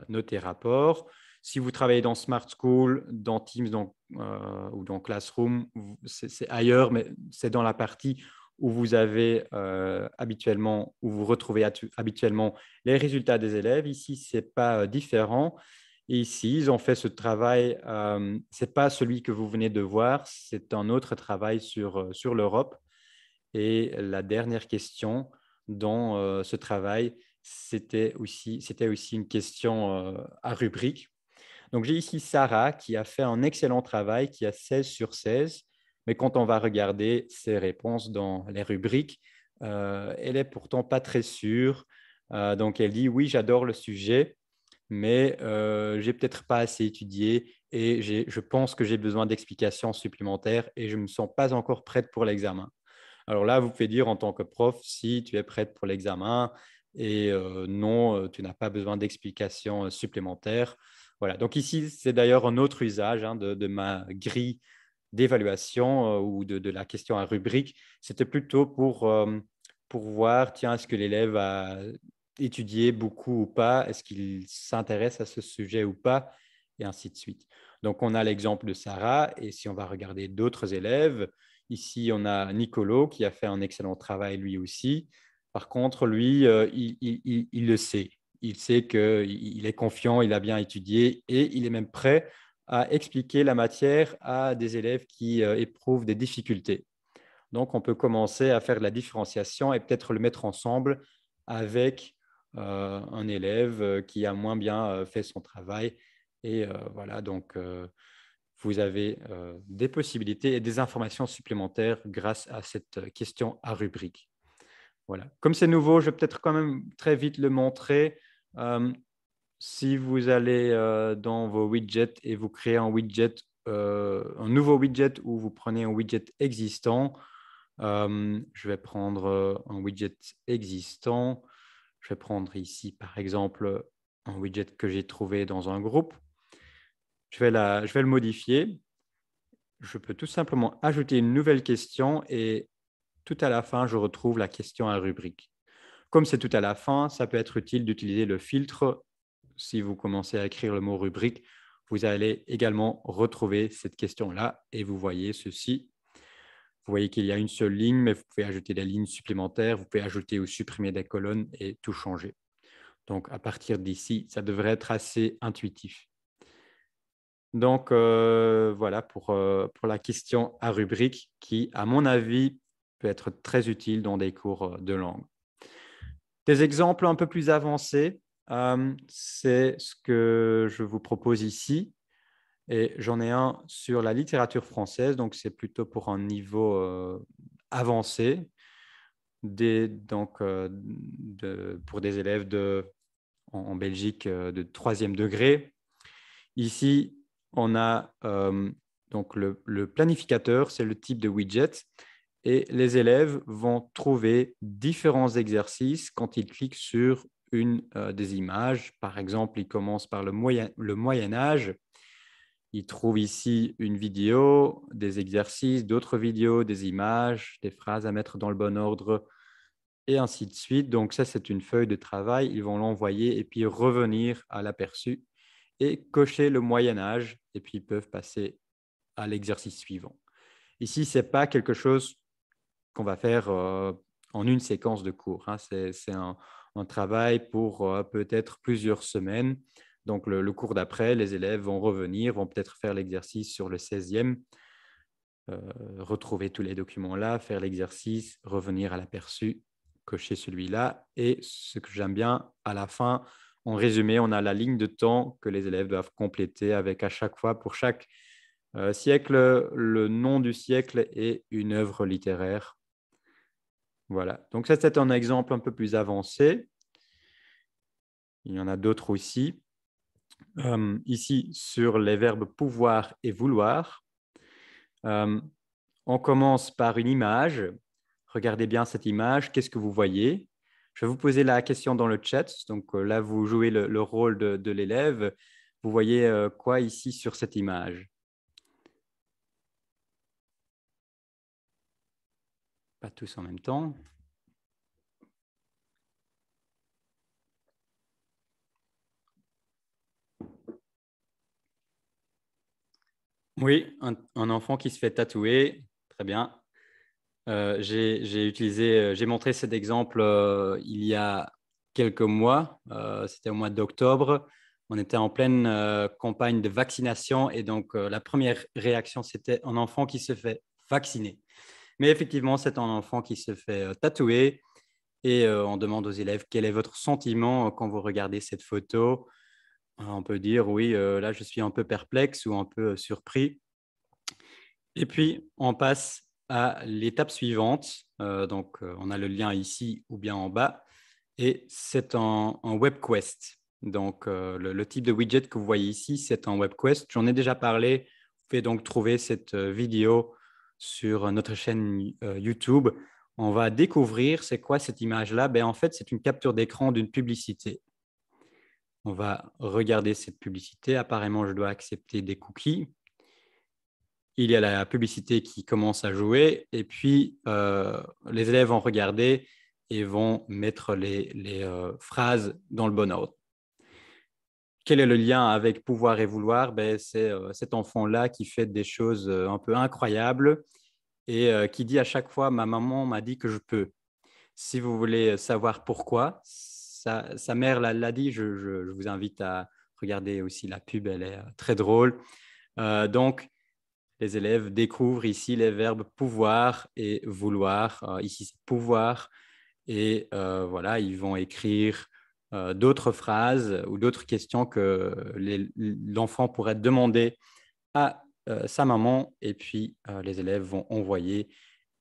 Noter rapport. Si vous travaillez dans Smart School, dans Teams euh, ou dans Classroom, c'est ailleurs, mais c'est dans la partie où vous avez euh, habituellement, où vous retrouvez habituellement les résultats des élèves. Ici, ce n'est pas euh, différent. ici, ils ont fait ce travail. Euh, ce n'est pas celui que vous venez de voir, c'est un autre travail sur, sur l'Europe. Et la dernière question dans ce travail, c'était aussi, aussi, une question à rubrique. Donc j'ai ici Sarah qui a fait un excellent travail, qui a 16 sur 16, mais quand on va regarder ses réponses dans les rubriques, euh, elle n'est pourtant pas très sûre. Euh, donc elle dit oui, j'adore le sujet, mais euh, j'ai peut-être pas assez étudié et je pense que j'ai besoin d'explications supplémentaires et je ne me sens pas encore prête pour l'examen. Alors là, vous pouvez dire en tant que prof si tu es prête pour l'examen et euh, non, tu n'as pas besoin d'explications supplémentaires. Voilà. Donc ici, c'est d'ailleurs un autre usage hein, de, ma grille d'évaluation euh, ou de, la question à rubrique. C'était plutôt euh, pour, voir, tiens, est-ce que l'élève a étudié beaucoup ou pas Est-ce qu'il s'intéresse à ce sujet ou pas Et ainsi de suite. Donc, on a l'exemple de Sarah. Et si on va regarder d'autres élèves, ici, on a Nicolo qui a fait un excellent travail lui aussi. Par contre, lui, euh, il, le sait il sait qu'il est confiant, il a bien étudié et il est même prêt à expliquer la matière à des élèves qui euh, éprouvent des difficultés. Donc, on peut commencer à faire la différenciation et peut-être le mettre ensemble avec euh, un élève euh, qui a moins bien fait son travail. Et voilà, donc vous avez des possibilités et des informations supplémentaires grâce à cette question à rubrique. Voilà. Comme c'est nouveau, je vais peut-être quand même très vite le montrer. Euh, si vous allez euh, dans vos widgets et vous créez un widget, euh, un nouveau widget ou vous prenez un widget existant, je vais prendre un widget existant. Je vais prendre ici, par exemple, un widget que j'ai trouvé dans un groupe. Je vais, je vais le modifier. Je peux tout simplement ajouter une nouvelle question et tout à la fin, je retrouve la question à rubrique. Comme c'est tout à la fin, ça peut être utile d'utiliser le filtre. Si vous commencez à écrire le mot rubrique, vous allez également retrouver cette question-là et vous voyez ceci. Vous voyez qu'il y a une seule ligne, mais vous pouvez ajouter des lignes supplémentaires, vous pouvez ajouter ou supprimer des colonnes et tout changer. Donc, à partir d'ici, ça devrait être assez intuitif. Donc, euh, voilà pour, euh, pour, la question à rubrique qui, à mon avis, peut être très utile dans des cours de langue. Des exemples un peu plus avancés, euh, c'est ce que je vous propose ici. Et j'en ai un sur la littérature française, donc c'est plutôt pour un niveau euh, avancé, donc, euh, pour des élèves en, Belgique de troisième degré. Ici, on a donc le planificateur, c'est le type de widget et les élèves vont trouver différents exercices quand ils cliquent sur une euh, des images. Par exemple, ils commencent par le moyen, le moyen Âge. Ils trouvent ici une vidéo, des exercices, d'autres vidéos, des images, des phrases à mettre dans le bon ordre, et ainsi de suite. Donc ça, c'est une feuille de travail. Ils vont l'envoyer et puis revenir à l'aperçu et cocher le Moyen Âge, et puis ils peuvent passer à l'exercice suivant. Ici, ce n'est pas quelque chose qu'on va faire euh, en une séquence de cours. Hein. C'est un, travail pour euh, peut-être plusieurs semaines. Donc le, cours d'après, les élèves vont revenir, vont peut-être faire l'exercice sur le 16e, euh, retrouver tous les documents là, faire l'exercice, revenir à l'aperçu, cocher celui-là. Et ce que j'aime bien, à la fin, en résumé, on a la ligne de temps que les élèves doivent compléter avec à chaque fois, pour chaque siècle, le nom du siècle et une œuvre littéraire voilà, donc ça c'est un exemple un peu plus avancé. Il y en a d'autres aussi. Euh, ici, sur les verbes pouvoir et vouloir, euh, on commence par une image. Regardez bien cette image, qu'est-ce que vous voyez Je vais vous poser la question dans le chat. Donc euh, là, vous jouez le, rôle de, l'élève. Vous voyez quoi ici sur cette image pas tous en même temps. Oui, un, enfant qui se fait tatouer, très bien. Euh, j'ai utilisé, euh, j'ai montré cet exemple euh, il y a quelques mois, c'était au mois d'octobre. On était en pleine campagne de vaccination et donc la première réaction, c'était un enfant qui se fait vacciner. Mais effectivement, c'est un enfant qui se fait euh, tatouer et euh, on demande aux élèves quel est votre sentiment euh, quand vous regardez cette photo. On peut dire oui, là je suis un peu perplexe ou un peu surpris. Et puis on passe à l'étape suivante. donc on a le lien ici ou bien en bas. Et c'est en, WebQuest. Donc le, le, type de widget que vous voyez ici, c'est en WebQuest. J'en ai déjà parlé. Vous pouvez donc trouver cette vidéo sur euh, notre chaîne euh, YouTube, on va découvrir c'est quoi cette image-là. Ben, en fait, c'est une capture d'écran d'une publicité. On va regarder cette publicité. Apparemment, je dois accepter des cookies. Il y a la publicité qui commence à jouer et puis euh, les élèves vont regarder et vont mettre les, phrases dans le bon ordre quel est le lien avec pouvoir et vouloir ben, C'est euh, cet enfant-là qui fait des choses euh, un peu incroyables et euh, qui dit à chaque fois, ma maman m'a dit que je peux. Si vous voulez savoir pourquoi, sa, mère l'a dit, je, vous invite à regarder aussi la pub, elle est très drôle. donc, les élèves découvrent ici les verbes pouvoir et vouloir. ici, c'est pouvoir. Et voilà, ils vont écrire euh, d'autres phrases ou d'autres questions que l'enfant pourrait demander à euh, sa maman et puis euh, les élèves vont envoyer.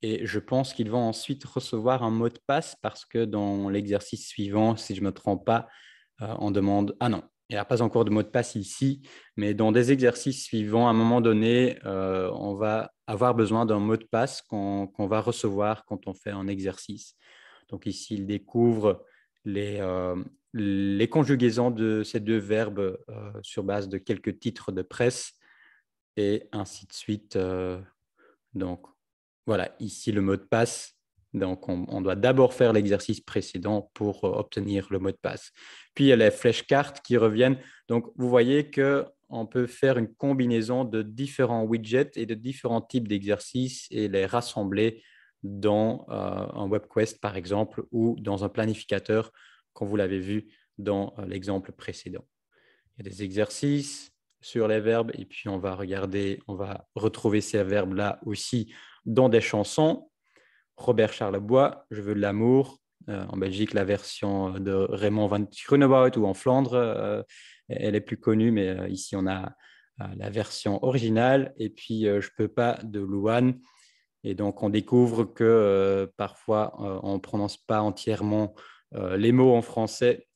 Et je pense qu'ils vont ensuite recevoir un mot de passe parce que dans l'exercice suivant, si je ne me trompe pas, on demande... Ah non, il n'y a pas encore de mot de passe ici, mais dans des exercices suivants, à un moment donné, on va avoir besoin d'un mot de passe qu'on va recevoir quand on fait un exercice. Donc ici, il découvre les, les conjugaisons de ces deux verbes euh, sur base de quelques titres de presse et ainsi de suite. Euh, donc voilà, ici le mot de passe. Donc on, doit d'abord faire l'exercice précédent pour euh, obtenir le mot de passe. Puis il y a les flèches cartes qui reviennent. Donc vous voyez qu'on peut faire une combinaison de différents widgets et de différents types d'exercices et les rassembler dans un WebQuest par exemple ou dans un planificateur comme vous l'avez vu dans euh, l'exemple précédent. Il y a des exercices sur les verbes et puis on va regarder, on va retrouver ces verbes-là aussi dans des chansons. Robert Charlebois, Je veux de l'amour, euh, en Belgique, la version euh, de Raymond van Grunewald ou en Flandre, elle est plus connue, mais ici on a la version originale. Et puis Je peux pas de Louane. Et donc on découvre que parfois on ne prononce pas entièrement euh, les mots en français.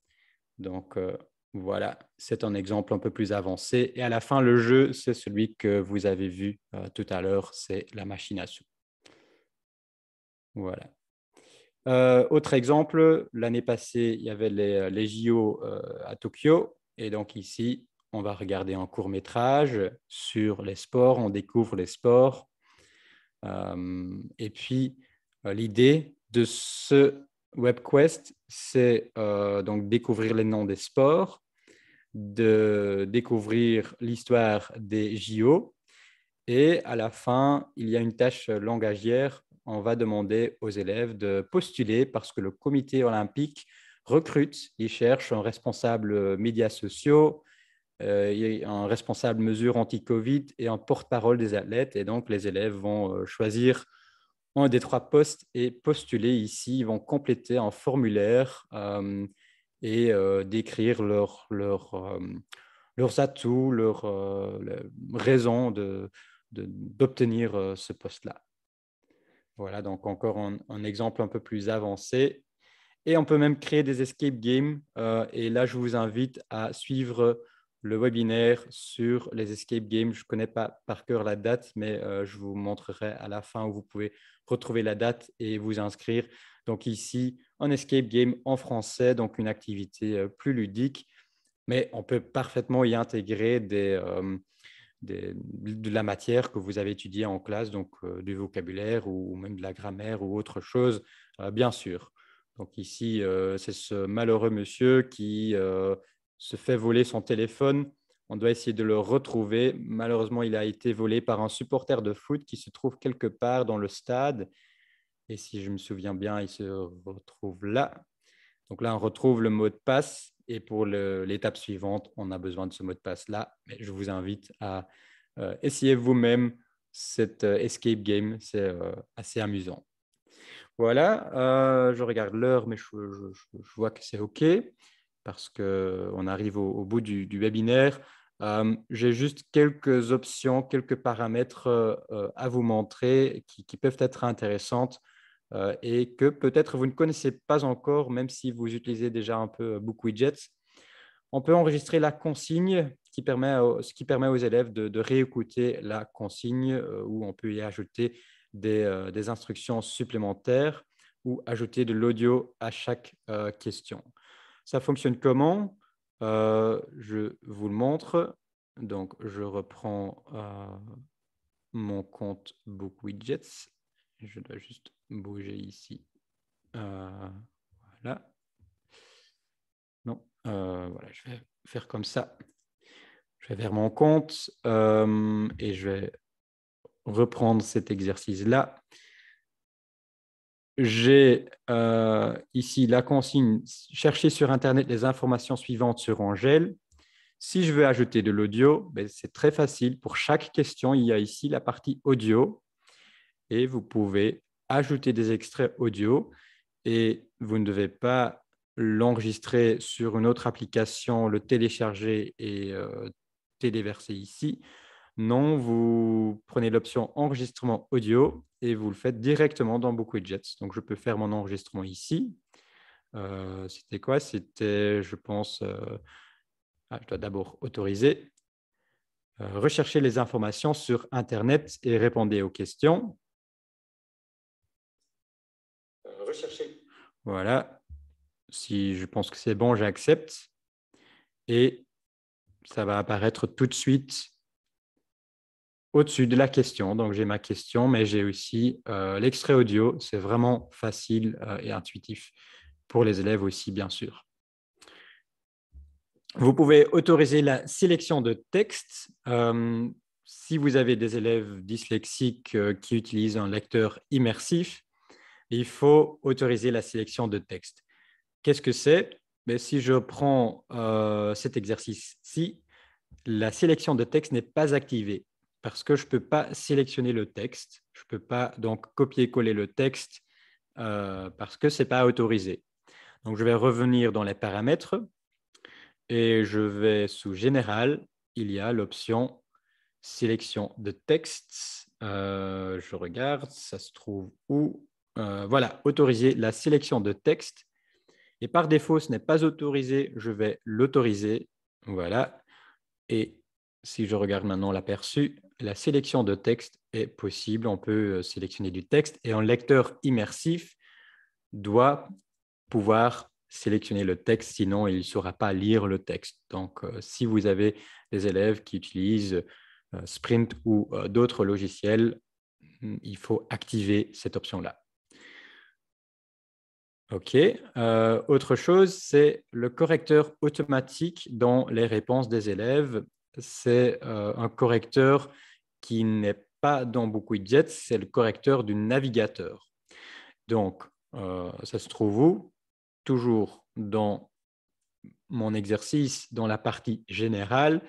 Donc euh, voilà, c'est un exemple un peu plus avancé. Et à la fin, le jeu, c'est celui que vous avez vu euh, tout à l'heure, c'est la machine à sous. Voilà. autre exemple, l'année passée, il y avait les, JO à Tokyo. Et donc ici, on va regarder un court métrage sur les sports, on découvre les sports. et puis, l'idée de ce WebQuest, c'est euh, donc découvrir les noms des sports, de découvrir l'histoire des JO. Et à la fin, il y a une tâche langagière. On va demander aux élèves de postuler parce que le comité olympique recrute, il cherche un responsable euh, médias sociaux, euh, un responsable mesure anti-Covid et un porte-parole des athlètes. Et donc, les élèves vont choisir un des trois postes et postulé ici. Ils vont compléter un formulaire euh, et euh, décrire euh, leurs atouts, leurs raisons d'obtenir ce poste-là. Voilà, donc encore un, exemple un peu plus avancé. Et on peut même créer des escape games. et là, je vous invite à suivre le webinaire sur les escape games. Je ne connais pas par cœur la date, mais euh, je vous montrerai à la fin où vous pouvez retrouver la date et vous inscrire. Donc ici, un escape game en français, donc une activité euh, plus ludique, mais on peut parfaitement y intégrer euh, de la matière que vous avez étudiée en classe, donc du vocabulaire ou même de la grammaire ou autre chose, bien sûr. Donc ici, c'est ce malheureux monsieur qui se fait voler son téléphone. On doit essayer de le retrouver. Malheureusement, il a été volé par un supporter de foot qui se trouve quelque part dans le stade. Et si je me souviens bien, il se retrouve là. Donc là, on retrouve le mot de passe. Et pour l'étape suivante, on a besoin de ce mot de passe-là. Mais je vous invite à euh, essayer vous-même cette euh, escape game. C'est euh, assez amusant. Voilà, je regarde l'heure, mais je, je, vois que c'est OK parce qu'on arrive au, bout du, webinaire. Euh, j'ai juste quelques options, quelques paramètres euh, à vous montrer qui, peuvent être intéressantes euh, et que peut-être vous ne connaissez pas encore, même si vous utilisez déjà un peu Widgets. On peut enregistrer la consigne, qui permet, ce qui permet aux élèves de, réécouter la consigne ou on peut y ajouter des instructions supplémentaires ou ajouter de l'audio à chaque question. Ça fonctionne comment euh, Je vous le montre. Donc, je reprends euh, mon compte Book Widgets. Je dois juste bouger ici. Euh, voilà. Non, voilà, je vais faire comme ça. Je vais vers mon compte et je vais reprendre cet exercice-là j'ai euh, ici la consigne chercher sur Internet les informations suivantes sur Angèle. Si je veux ajouter de l'audio, ben, c'est très facile. Pour chaque question, il y a ici la partie audio et vous pouvez ajouter des extraits audio et vous ne devez pas l'enregistrer sur une autre application, le télécharger et euh, téléverser ici. Non, vous prenez l'option enregistrement audio et vous le faites directement dans beaucoup Donc, je peux faire mon enregistrement ici. Euh, c'était quoi C'était, je pense, euh, ah, je dois d'abord autoriser, euh, rechercher les informations sur Internet et répondre aux questions. Euh, rechercher. Voilà. Si je pense que c'est bon, j'accepte. Et ça va apparaître tout de suite au-dessus de la question. Donc j'ai ma question, mais j'ai aussi euh, l'extrait audio. C'est vraiment facile euh, et intuitif pour les élèves aussi, bien sûr. Vous pouvez autoriser la sélection de texte. Euh, si vous avez des élèves dyslexiques qui utilisent un lecteur immersif, il faut autoriser la sélection de texte. Qu'est-ce que c'est ben, Si je prends cet exercice-ci, la sélection de texte n'est pas activée parce que je ne peux pas sélectionner le texte. Je ne peux pas donc copier-coller le texte euh, parce que ce n'est pas autorisé. Donc, je vais revenir dans les paramètres et je vais sous Général. Il y a l'option Sélection de texte. Euh, je regarde, ça se trouve où euh, Voilà, autoriser la sélection de texte. Et par défaut, ce n'est pas autorisé. Je vais l'autoriser. Voilà. Et si je regarde maintenant l'aperçu, la sélection de texte est possible. On peut euh, sélectionner du texte et un lecteur immersif doit pouvoir sélectionner le texte, sinon il ne saura pas lire le texte. Donc, euh, si vous avez des élèves qui utilisent euh, Sprint ou d'autres logiciels, hmm, il faut activer cette option-là. OK. autre chose, c'est le correcteur automatique dans les réponses des élèves c'est euh, un correcteur qui n'est pas dans beaucoup de jets, c'est le correcteur du navigateur. Donc, euh, ça se trouve où Toujours dans mon exercice, dans la partie générale,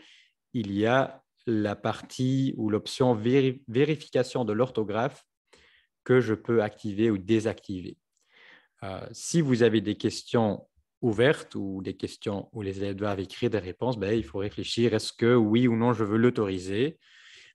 il y a la partie ou l'option vérification de l'orthographe que je peux activer ou désactiver. Euh, si vous avez des questions ouverte ou des questions où les élèves doivent écrire des réponses, ben, il faut réfléchir, est-ce que oui ou non je veux l'autoriser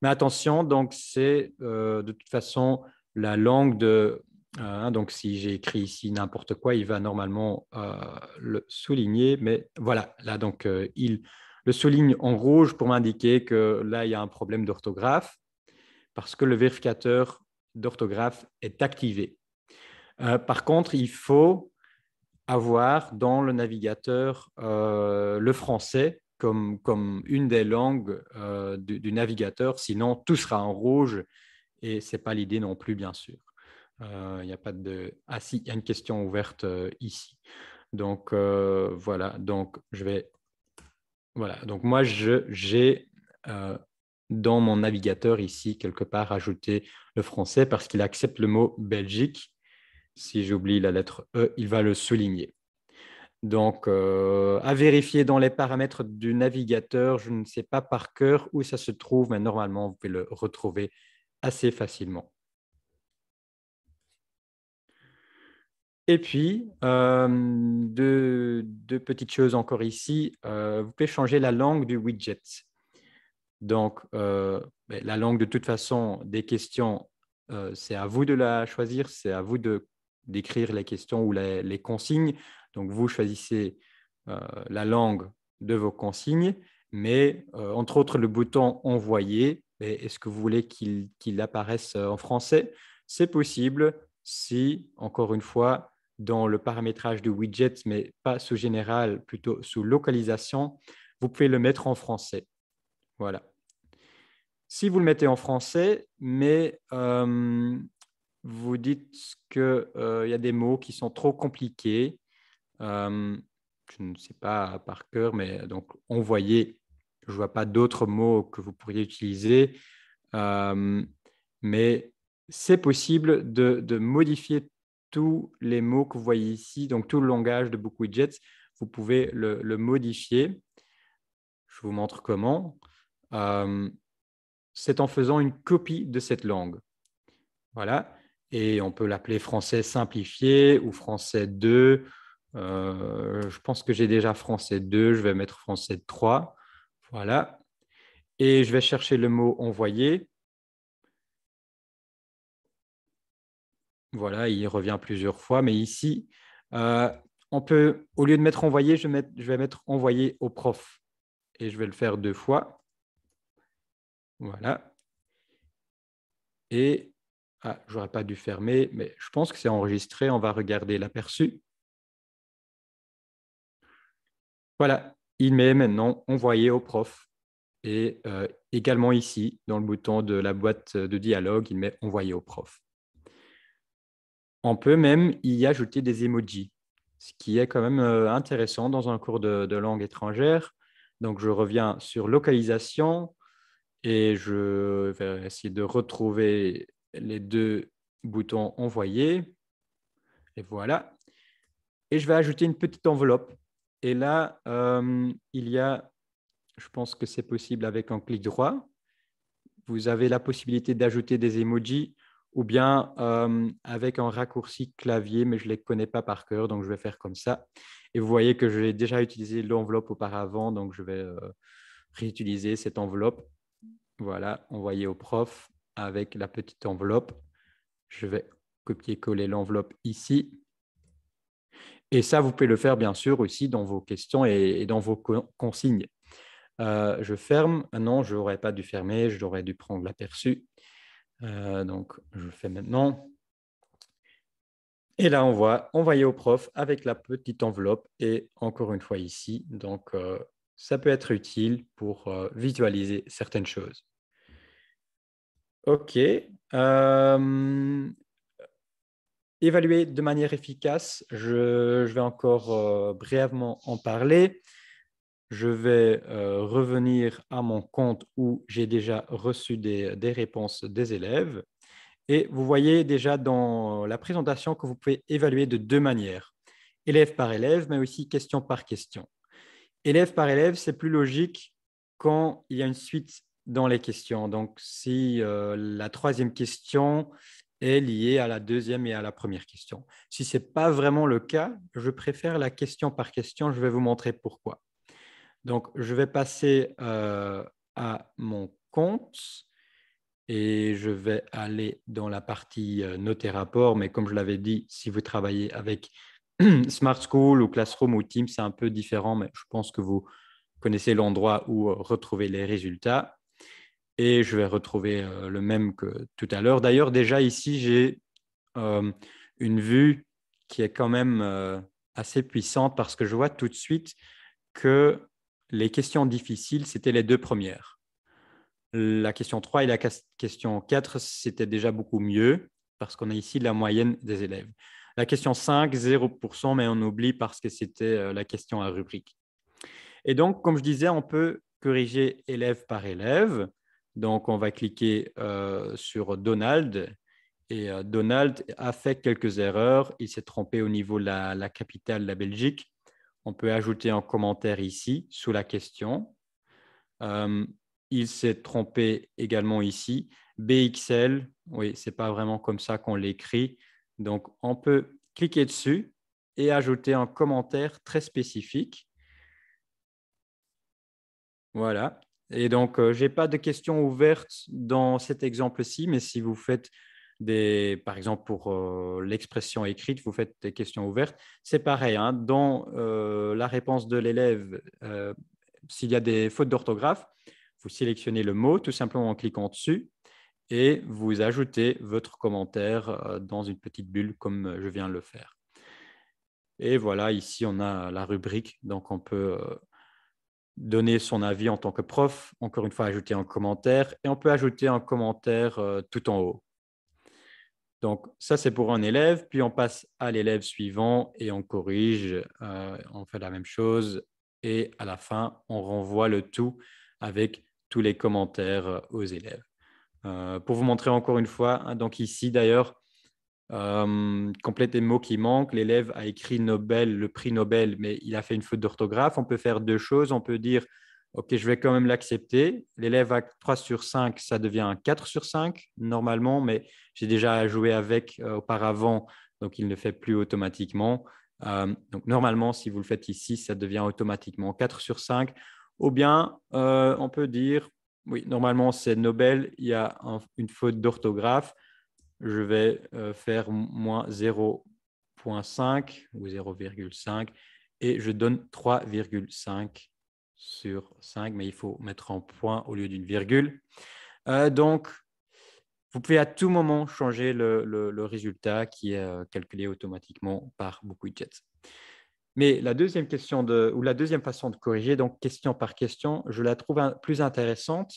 Mais attention, donc c'est euh, de toute façon la langue de... Euh, hein, donc si j'ai écrit ici n'importe quoi, il va normalement euh, le souligner, mais voilà, là donc il le souligne en rouge pour m'indiquer que là il y a un problème d'orthographe parce que le vérificateur d'orthographe est activé. par contre, il faut avoir dans le navigateur euh, le français comme, comme une des langues euh, du, navigateur, sinon tout sera en rouge et ce n'est pas l'idée non plus, bien sûr. Euh, il n'y a pas de... Ah si, il y a une question ouverte ici. Donc voilà, donc je vais... Voilà, donc moi j'ai dans mon navigateur ici quelque part ajouté le français parce qu'il accepte le mot Belgique si j'oublie la lettre E, il va le souligner. Donc, euh, à vérifier dans les paramètres du navigateur, je ne sais pas par cœur où ça se trouve, mais normalement, vous pouvez le retrouver assez facilement. Et puis, euh, deux, petites choses encore ici. Euh, vous pouvez changer la langue du widget. Donc, ben, la langue, de toute façon, des questions, c'est à vous de la choisir, c'est à vous de d'écrire les questions ou les, consignes. Donc, vous choisissez euh, la langue de vos consignes, mais euh, entre autres le bouton envoyer, est-ce que vous voulez qu'il apparaisse euh, en français C'est possible si, encore une fois, dans le paramétrage du widget, mais pas sous général, plutôt sous localisation, vous pouvez le mettre en français. Voilà. Si vous le mettez en français, mais vous dites qu'il euh, y a des mots qui sont trop compliqués. Euh, je ne sais pas par cœur, mais donc voyait. je ne vois pas d'autres mots que vous pourriez utiliser. Euh, mais c'est possible de, modifier tous les mots que vous voyez ici, donc tout le langage de Widgets, vous pouvez le modifier. Je vous montre comment. c'est en faisant une copie de cette langue. Voilà et on peut l'appeler français simplifié ou français 2. Euh, je pense que j'ai déjà français 2, je vais mettre français 3. Voilà. Et je vais chercher le mot envoyer. Voilà, il revient plusieurs fois, mais ici, euh, on peut, au lieu de mettre envoyer, je, je vais mettre envoyer au prof. Et je vais le faire deux fois. Voilà. Et ah, j'aurais pas dû fermer, mais je pense que c'est enregistré, on va regarder l'aperçu. Voilà, il met maintenant envoyer au prof. Et euh, également ici, dans le bouton de la boîte de dialogue, il met envoyer au prof. On peut même y ajouter des emojis, ce qui est quand même euh, intéressant dans un cours de, de langue étrangère. Donc, je reviens sur localisation et je vais essayer de retrouver les deux boutons envoyer. Et voilà. Et je vais ajouter une petite enveloppe. Et là, euh, il y a, je pense que c'est possible avec un clic droit. Vous avez la possibilité d'ajouter des emojis ou bien euh, avec un raccourci clavier, mais je ne les connais pas par cœur, donc je vais faire comme ça. Et vous voyez que j'ai déjà utilisé l'enveloppe auparavant, donc je vais euh, réutiliser cette enveloppe. Voilà, envoyer au prof avec la petite enveloppe. Je vais copier-coller l'enveloppe ici. Et ça, vous pouvez le faire bien sûr aussi dans vos questions et, dans vos consignes. Euh, je ferme. Ah non, je n'aurais pas dû fermer, j'aurais dû prendre l'aperçu. Euh, donc, je fais maintenant. Et là, on voit envoyer au prof avec la petite enveloppe et encore une fois ici. Donc, euh, ça peut être utile pour visualiser certaines choses. Ok. Euh, évaluer de manière efficace, je, vais encore euh, brièvement en parler. Je vais euh, revenir à mon compte où j'ai déjà reçu des, des, réponses des élèves. Et vous voyez déjà dans la présentation que vous pouvez évaluer de deux manières, élève par élève, mais aussi question par question. Élève par élève, c'est plus logique quand il y a une suite dans les questions. Donc, si euh, la troisième question est liée à la deuxième et à la première question. Si ce n'est pas vraiment le cas, je préfère la question par question. Je vais vous montrer pourquoi. Donc, je vais passer euh, à mon compte et je vais aller dans la partie euh, noter rapport. Mais comme je l'avais dit, si vous travaillez avec [CLEARS THROAT] Smart School ou Classroom ou Teams, c'est un peu différent, mais je pense que vous connaissez l'endroit où retrouver les résultats et je vais retrouver euh, le même que tout à l'heure. D'ailleurs, déjà ici, j'ai euh, une vue qui est quand même euh, assez puissante parce que je vois tout de suite que les questions difficiles, c'était les deux premières. La question 3 et la question 4, c'était déjà beaucoup mieux parce qu'on a ici la moyenne des élèves. La question 5, 0%, mais on oublie parce que c'était la question à rubrique. Et donc, comme je disais, on peut corriger élève par élève donc, on va cliquer euh, sur Donald. Et euh, Donald a fait quelques erreurs. Il s'est trompé au niveau de la, capitale, la Belgique. On peut ajouter un commentaire ici, sous la question. Euh, il s'est trompé également ici. BXL, oui, ce n'est pas vraiment comme ça qu'on l'écrit. Donc, on peut cliquer dessus et ajouter un commentaire très spécifique. Voilà. Et donc, euh, je n'ai pas de questions ouvertes dans cet exemple-ci, mais si vous faites des, par exemple, pour euh, l'expression écrite, vous faites des questions ouvertes, c'est pareil. Hein. dans euh, la réponse de l'élève, s'il y a des fautes d'orthographe, vous sélectionnez le mot tout simplement en cliquant dessus et vous ajoutez votre commentaire dans une petite bulle comme je viens de le faire. Et voilà, ici, on a la rubrique, donc on peut donner son avis en tant que prof, encore une fois ajouter un commentaire, et on peut ajouter un commentaire euh, tout en haut. Donc ça, c'est pour un élève, puis on passe à l'élève suivant et on corrige, euh, on fait la même chose, et à la fin, on renvoie le tout avec tous les commentaires euh, aux élèves. pour vous montrer encore une fois, hein, donc ici d'ailleurs, euh, complète les mots qui manquent. L'élève a écrit Nobel, le prix Nobel, mais il a fait une faute d'orthographe. On peut faire deux choses. On peut dire, OK, je vais quand même l'accepter. L'élève a 3 sur 5, ça devient 4 sur 5 normalement, mais j'ai déjà joué avec euh, auparavant, donc il ne fait plus automatiquement. Euh, donc normalement, si vous le faites ici, ça devient automatiquement 4 sur 5. Ou bien, on peut dire, oui, normalement c'est Nobel, il y a une faute d'orthographe je vais euh, faire moins 0.5 ou 0,5 et je donne 3,5 sur 5, mais il faut mettre un point au lieu d'une virgule. Euh, donc, vous pouvez à tout moment changer le, résultat qui est euh, calculé automatiquement par BookWidget. Mais la deuxième question ou la deuxième façon de corriger, donc question par question, je la trouve plus intéressante.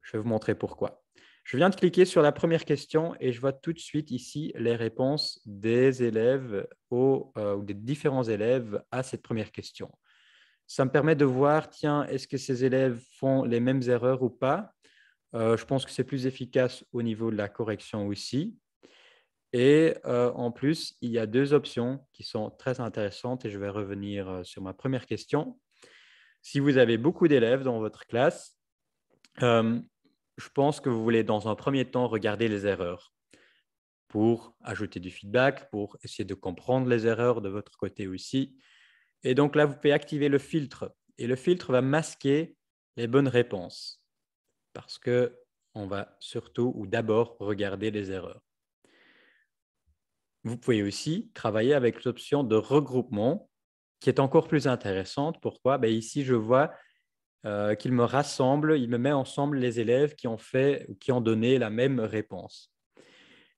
Je vais vous montrer pourquoi. Je viens de cliquer sur la première question et je vois tout de suite ici les réponses des élèves euh, ou des différents élèves à cette première question. Ça me permet de voir, tiens, est-ce que ces élèves font les mêmes erreurs ou pas euh, Je pense que c'est plus efficace au niveau de la correction aussi. Et euh, en plus, il y a deux options qui sont très intéressantes et je vais revenir sur ma première question. Si vous avez beaucoup d'élèves dans votre classe, je pense que vous voulez dans un premier temps regarder les erreurs pour ajouter du feedback, pour essayer de comprendre les erreurs de votre côté aussi. Et donc là, vous pouvez activer le filtre. Et le filtre va masquer les bonnes réponses parce que on va surtout ou d'abord regarder les erreurs. Vous pouvez aussi travailler avec l'option de regroupement qui est encore plus intéressante. Pourquoi ben, Ici, je vois euh, qu'il me rassemble, il me met ensemble les élèves qui ont fait qui ont donné la même réponse.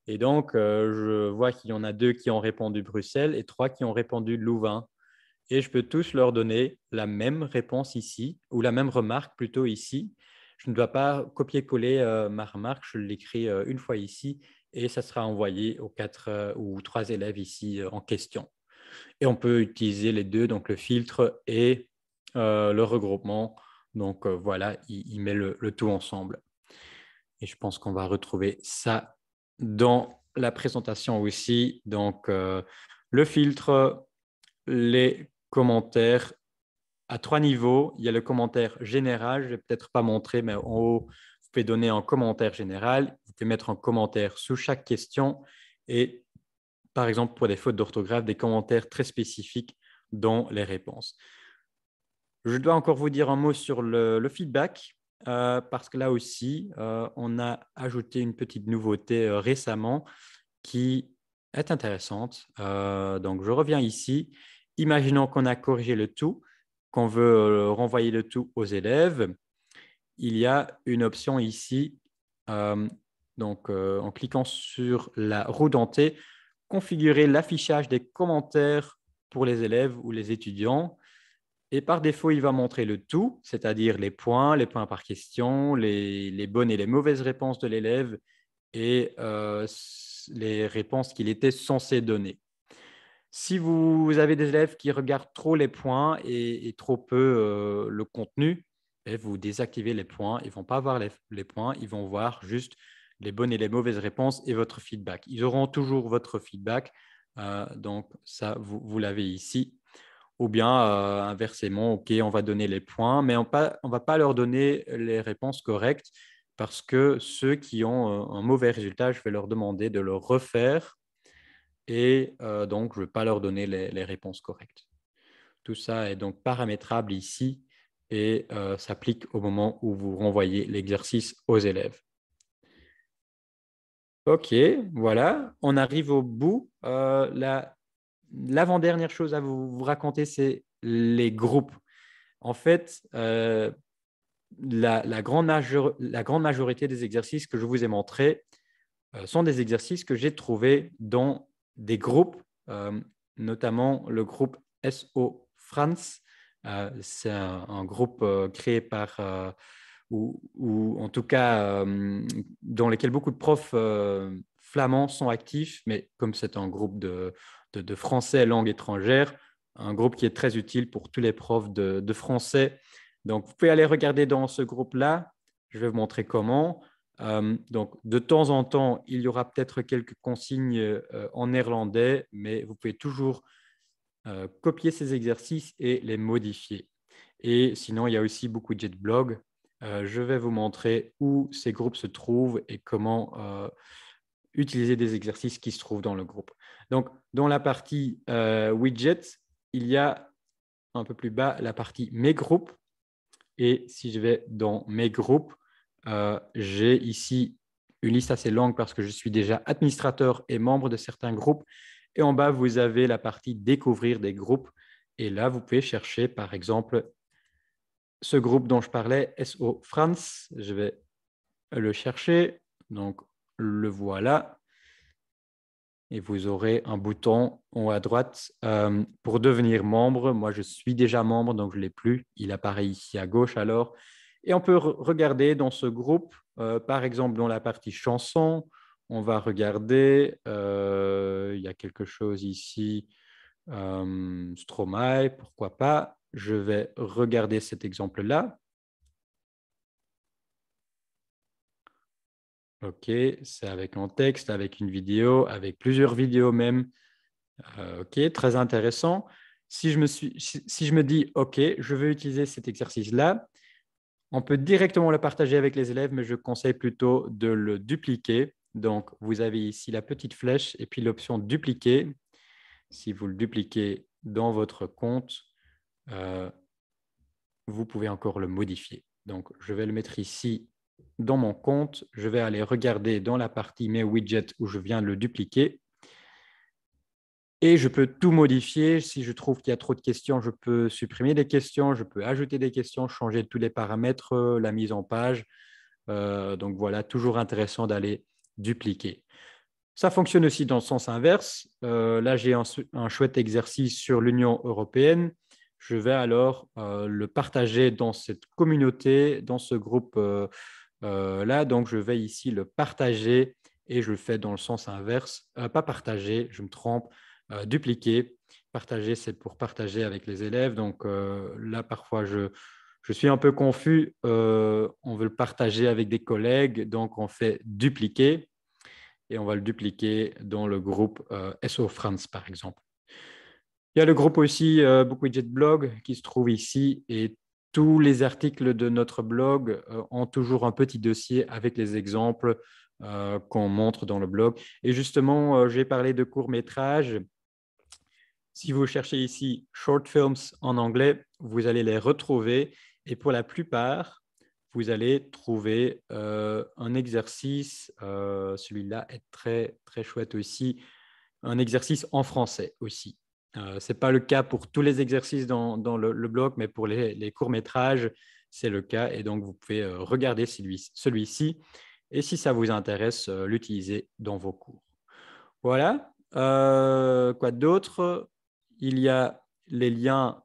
Et donc, euh, je vois qu'il y en a deux qui ont répondu Bruxelles et trois qui ont répondu Louvain. Et je peux tous leur donner la même réponse ici, ou la même remarque plutôt ici. Je ne dois pas copier-coller euh, ma remarque, je l'écris une fois ici et ça sera envoyé aux quatre ou trois élèves ici en question. Et on peut utiliser les deux, donc le filtre et le regroupement donc euh, voilà, il, met le, tout ensemble. Et je pense qu'on va retrouver ça dans la présentation aussi. Donc euh, le filtre, les commentaires à trois niveaux. Il y a le commentaire général, je ne vais peut-être pas montrer, mais en haut, vous pouvez donner un commentaire général. Vous pouvez mettre un commentaire sous chaque question. Et par exemple, pour des fautes d'orthographe, des commentaires très spécifiques dans les réponses. Je dois encore vous dire un mot sur le, feedback, euh, parce que là aussi, euh, on a ajouté une petite nouveauté euh, récemment qui est intéressante. donc, je reviens ici. Imaginons qu'on a corrigé le tout, qu'on veut renvoyer le tout aux élèves. Il y a une option ici, donc en cliquant sur la roue dentée, configurer l'affichage des commentaires pour les élèves ou les étudiants. Et par défaut, il va montrer le tout, c'est-à-dire les points, les points par question, les, bonnes et les mauvaises réponses de l'élève et euh, les réponses qu'il était censé donner. Si vous avez des élèves qui regardent trop les points et, trop peu euh, le contenu, et eh, vous désactivez les points, ils ne vont pas voir les, points, ils vont voir juste les bonnes et les mauvaises réponses et votre feedback. Ils auront toujours votre feedback, euh, donc ça, vous l'avez ici ou bien euh, inversement, OK, on va donner les points, mais on ne va pas leur donner les réponses correctes parce que ceux qui ont euh, un mauvais résultat, je vais leur demander de le refaire et euh, donc je ne vais pas leur donner les, réponses correctes. Tout ça est donc paramétrable ici et s'applique au moment où vous renvoyez l'exercice aux élèves. OK, voilà, on arrive au bout. Euh, la l'avant-dernière chose à vous, raconter, c'est les groupes. En fait, euh, la, grande majorité des exercices que je vous ai montrés euh, sont des exercices que j'ai trouvés dans des groupes, euh, notamment le groupe SO France. c'est un, groupe créé par, ou, ou, en tout cas, dans lesquels beaucoup de profs flamands sont actifs, mais comme c'est un groupe de, de, français langue étrangère, un groupe qui est très utile pour tous les profs de, français. Donc, vous pouvez aller regarder dans ce groupe-là. Je vais vous montrer comment. Euh, donc, de temps en temps, il y aura peut-être quelques consignes euh, en néerlandais, mais vous pouvez toujours euh, copier ces exercices et les modifier. Et sinon, il y a aussi beaucoup de blogs je vais vous montrer où ces groupes se trouvent et comment utiliser des exercices qui se trouvent dans le groupe. Donc, dans la partie euh, widgets, il y a un peu plus bas la partie mes groupes. Et si je vais dans mes groupes, euh, j'ai ici une liste assez longue parce que je suis déjà administrateur et membre de certains groupes. Et en bas, vous avez la partie découvrir des groupes. Et là, vous pouvez chercher, par exemple, ce groupe dont je parlais, SO France. Je vais le chercher. Donc, le voilà. Et vous aurez un bouton en haut à droite euh, pour devenir membre. Moi, je suis déjà membre, donc je ne l'ai plus. Il apparaît ici à gauche alors. Et on peut regarder dans ce groupe, euh, par exemple dans la partie chanson, on va regarder, euh, il y a quelque chose ici, Stromae, pourquoi pas. Je vais regarder cet exemple-là. Ok, c'est avec un texte, avec une vidéo, avec plusieurs vidéos même. Euh, ok, très intéressant. Si je, me si, je me dis, ok, je veux utiliser cet exercice-là, on peut directement le partager avec les élèves, mais je conseille plutôt de le dupliquer. Donc, vous avez ici la petite flèche et puis l'option dupliquer. Si vous le dupliquez dans votre compte, euh, vous pouvez encore le modifier. Donc, je vais le mettre ici dans mon compte, je vais aller regarder dans la partie mes widgets où je viens de le dupliquer. Et je peux tout modifier. Si je trouve qu'il y a trop de questions, je peux supprimer des questions, je peux ajouter des questions, changer tous les paramètres, euh, la mise en page. Euh, donc voilà, toujours intéressant d'aller dupliquer. Ça fonctionne aussi dans le sens inverse. Euh, là, j'ai un, chouette exercice sur l'Union européenne. Je vais alors le partager dans cette communauté, dans ce groupe euh, là. Donc, je vais ici le partager et je le fais dans le sens inverse. Euh, pas partager, je me trompe, euh, dupliquer. Partager, c'est pour partager avec les élèves. Donc, là, parfois, je, je suis un peu confus. on veut le partager avec des collègues. Donc, on fait dupliquer et on va le dupliquer dans le groupe SO France, par exemple. Il y a le groupe aussi Bookwidget Book Blog qui se trouve ici et tous les articles de notre blog euh, ont toujours un petit dossier avec les exemples euh, qu'on montre dans le blog. Et justement, euh, j'ai parlé de courts-métrages. Si vous cherchez ici short films en anglais, vous allez les retrouver. Et pour la plupart, vous allez trouver un exercice. Celui-là est très, très chouette aussi. Un exercice en français aussi. Euh, Ce n'est pas le cas pour tous les exercices dans, le, blog, mais pour les, courts-métrages, c'est le cas. Et donc, vous pouvez euh, regarder celui-ci et si ça vous intéresse, euh, l'utiliser dans vos cours. Voilà. quoi d'autre Il y a les liens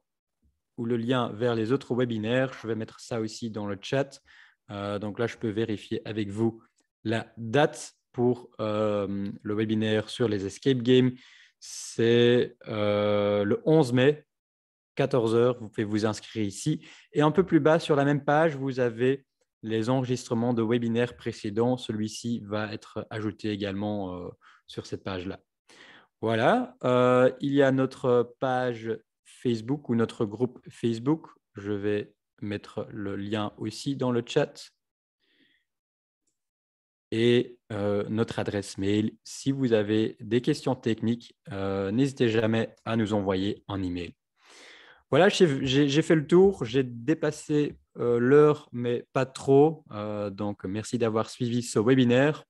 ou le lien vers les autres webinaires. Je vais mettre ça aussi dans le chat. donc là, je peux vérifier avec vous la date pour le webinaire sur les escape games c'est euh, le 11 mai, 14h. Vous pouvez vous inscrire ici. Et un peu plus bas, sur la même page, vous avez les enregistrements de webinaires précédents. Celui-ci va être ajouté également euh, sur cette page-là. Voilà. Euh, il y a notre page Facebook ou notre groupe Facebook. Je vais mettre le lien aussi dans le chat. Et euh, notre adresse mail. Si vous avez des questions techniques, euh, n'hésitez jamais à nous envoyer un email. Voilà, j'ai fait le tour, j'ai dépassé euh, l'heure, mais pas trop. donc, merci d'avoir suivi ce webinaire.